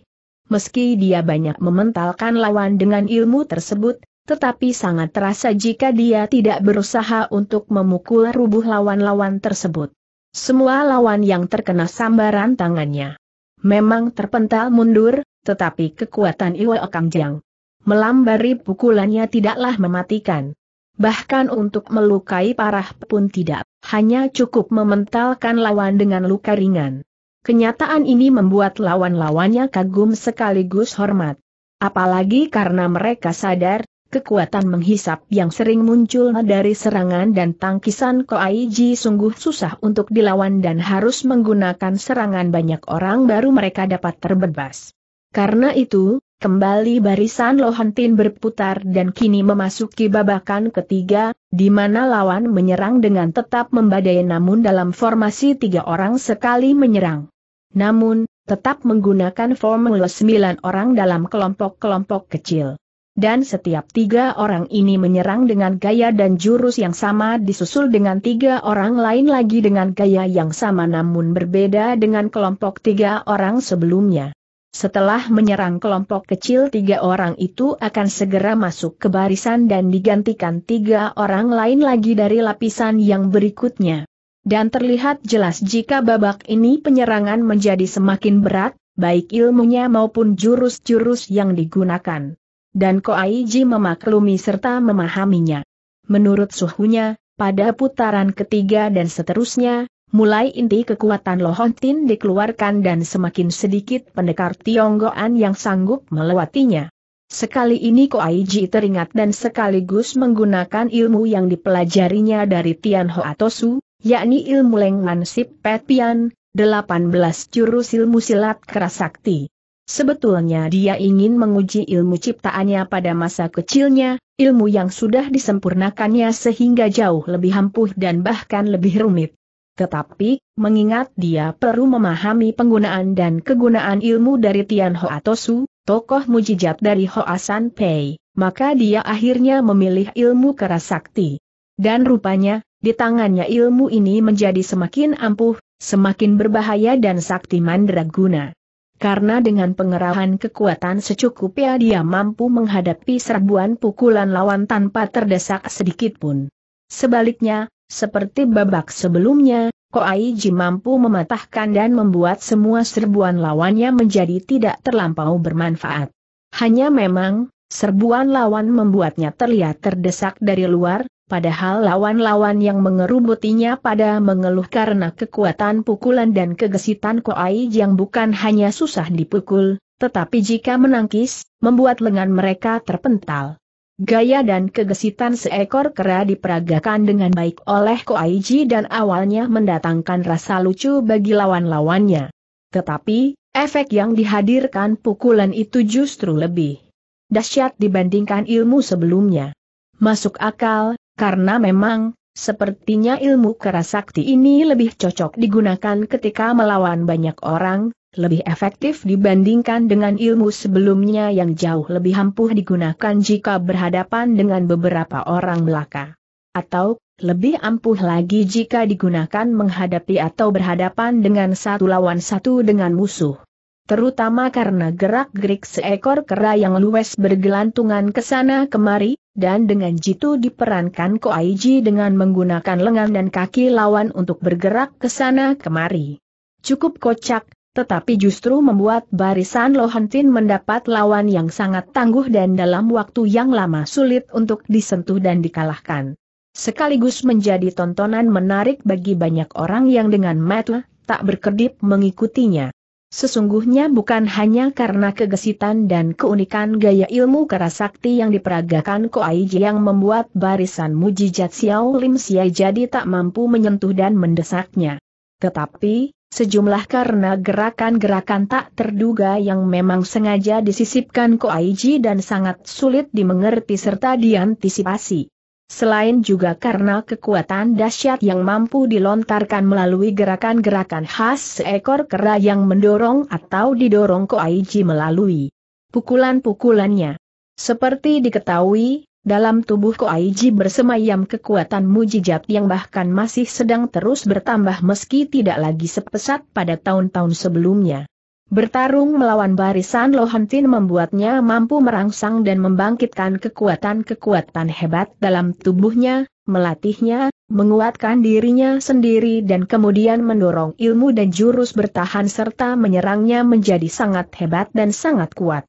Meski dia banyak mementalkan lawan dengan ilmu tersebut, tetapi sangat terasa jika dia tidak berusaha untuk memukul rubuh lawan-lawan tersebut. Semua lawan yang terkena sambaran tangannya memang terpental mundur, tetapi kekuatan Iwa Okangjang. Melambari pukulannya tidaklah mematikan. Bahkan untuk melukai parah pun tidak, hanya cukup mementalkan lawan dengan luka ringan. Kenyataan ini membuat lawan-lawannya kagum sekaligus hormat. Apalagi karena mereka sadar, kekuatan menghisap yang sering muncul dari serangan dan tangkisan Koaiji sungguh susah untuk dilawan dan harus menggunakan serangan banyak orang baru mereka dapat terbebas. Karena itu, Kembali barisan Lohentin berputar dan kini memasuki babakan ketiga, di mana lawan menyerang dengan tetap membadai namun dalam formasi tiga orang sekali menyerang. Namun, tetap menggunakan formula sembilan orang dalam kelompok-kelompok kecil. Dan setiap tiga orang ini menyerang dengan gaya dan jurus yang sama disusul dengan tiga orang lain lagi dengan gaya yang sama namun berbeda dengan kelompok tiga orang sebelumnya. Setelah menyerang kelompok kecil tiga orang itu akan segera masuk ke barisan dan digantikan tiga orang lain lagi dari lapisan yang berikutnya. Dan terlihat jelas jika babak ini penyerangan menjadi semakin berat, baik ilmunya maupun jurus-jurus yang digunakan. Dan Koaiji memaklumi serta memahaminya. Menurut suhunya, pada putaran ketiga dan seterusnya, mulai inti kekuatan Lohontin dikeluarkan dan semakin sedikit pendekar Tionggoan yang sanggup melewatinya. Sekali ini Koaiji teringat dan sekaligus menggunakan ilmu yang dipelajarinya dari Tianho Atosu, yakni ilmu Lengman Sip Petian, 18 jurus ilmu silat kerasakti. Sebetulnya dia ingin menguji ilmu ciptaannya pada masa kecilnya, ilmu yang sudah disempurnakannya sehingga jauh lebih ampuh dan bahkan lebih rumit. Tetapi, mengingat dia perlu memahami penggunaan dan kegunaan ilmu dari Tian Hoa Tosu, tokoh mujijat dari Hoa San Pei, maka dia akhirnya memilih ilmu kerasakti. Dan rupanya, di tangannya ilmu ini menjadi semakin ampuh, semakin berbahaya dan sakti mandraguna. Karena dengan pengerahan kekuatan secukupnya dia mampu menghadapi serbuan pukulan lawan tanpa terdesak sedikitpun. Sebaliknya, seperti babak sebelumnya, Aiji mampu mematahkan dan membuat semua serbuan lawannya menjadi tidak terlampau bermanfaat. Hanya memang, serbuan lawan membuatnya terlihat terdesak dari luar, padahal lawan-lawan yang mengerubutinya pada mengeluh karena kekuatan pukulan dan kegesitan Aiji yang bukan hanya susah dipukul, tetapi jika menangkis, membuat lengan mereka terpental. Gaya dan kegesitan seekor kera diperagakan dengan baik oleh Koaiji dan awalnya mendatangkan rasa lucu bagi lawan-lawannya. Tetapi, efek yang dihadirkan pukulan itu justru lebih dahsyat dibandingkan ilmu sebelumnya. Masuk akal, karena memang, sepertinya ilmu kera sakti ini lebih cocok digunakan ketika melawan banyak orang, lebih efektif dibandingkan dengan ilmu sebelumnya yang jauh lebih ampuh digunakan jika berhadapan dengan beberapa orang belaka. Atau, lebih ampuh lagi jika digunakan menghadapi atau berhadapan dengan satu lawan satu dengan musuh. Terutama karena gerak-gerik seekor kera yang luwes bergelantungan ke sana kemari, dan dengan jitu diperankan Aiji dengan menggunakan lengan dan kaki lawan untuk bergerak ke sana kemari. Cukup kocak, tetapi justru membuat barisan lohantin mendapat lawan yang sangat tangguh dan dalam waktu yang lama sulit untuk disentuh dan dikalahkan. Sekaligus menjadi tontonan menarik bagi banyak orang yang dengan mata tak berkedip mengikutinya. Sesungguhnya bukan hanya karena kegesitan dan keunikan gaya ilmu kerasakti yang diperagakan Ko Koaiji yang membuat barisan mujijat Xiao Lim Xia jadi tak mampu menyentuh dan mendesaknya. Tetapi, sejumlah karena gerakan-gerakan tak terduga yang memang sengaja disisipkan Koaiji dan sangat sulit dimengerti serta diantisipasi. Selain juga karena kekuatan dahsyat yang mampu dilontarkan melalui gerakan-gerakan khas seekor kera yang mendorong atau didorong Koaiji melalui pukulan-pukulannya. Seperti diketahui, dalam tubuh Ko Aiji bersemayam kekuatan mujijat yang bahkan masih sedang terus bertambah meski tidak lagi sepesat pada tahun-tahun sebelumnya. Bertarung melawan barisan Lohantin membuatnya mampu merangsang dan membangkitkan kekuatan-kekuatan hebat dalam tubuhnya, melatihnya, menguatkan dirinya sendiri dan kemudian mendorong ilmu dan jurus bertahan serta menyerangnya menjadi sangat hebat dan sangat kuat.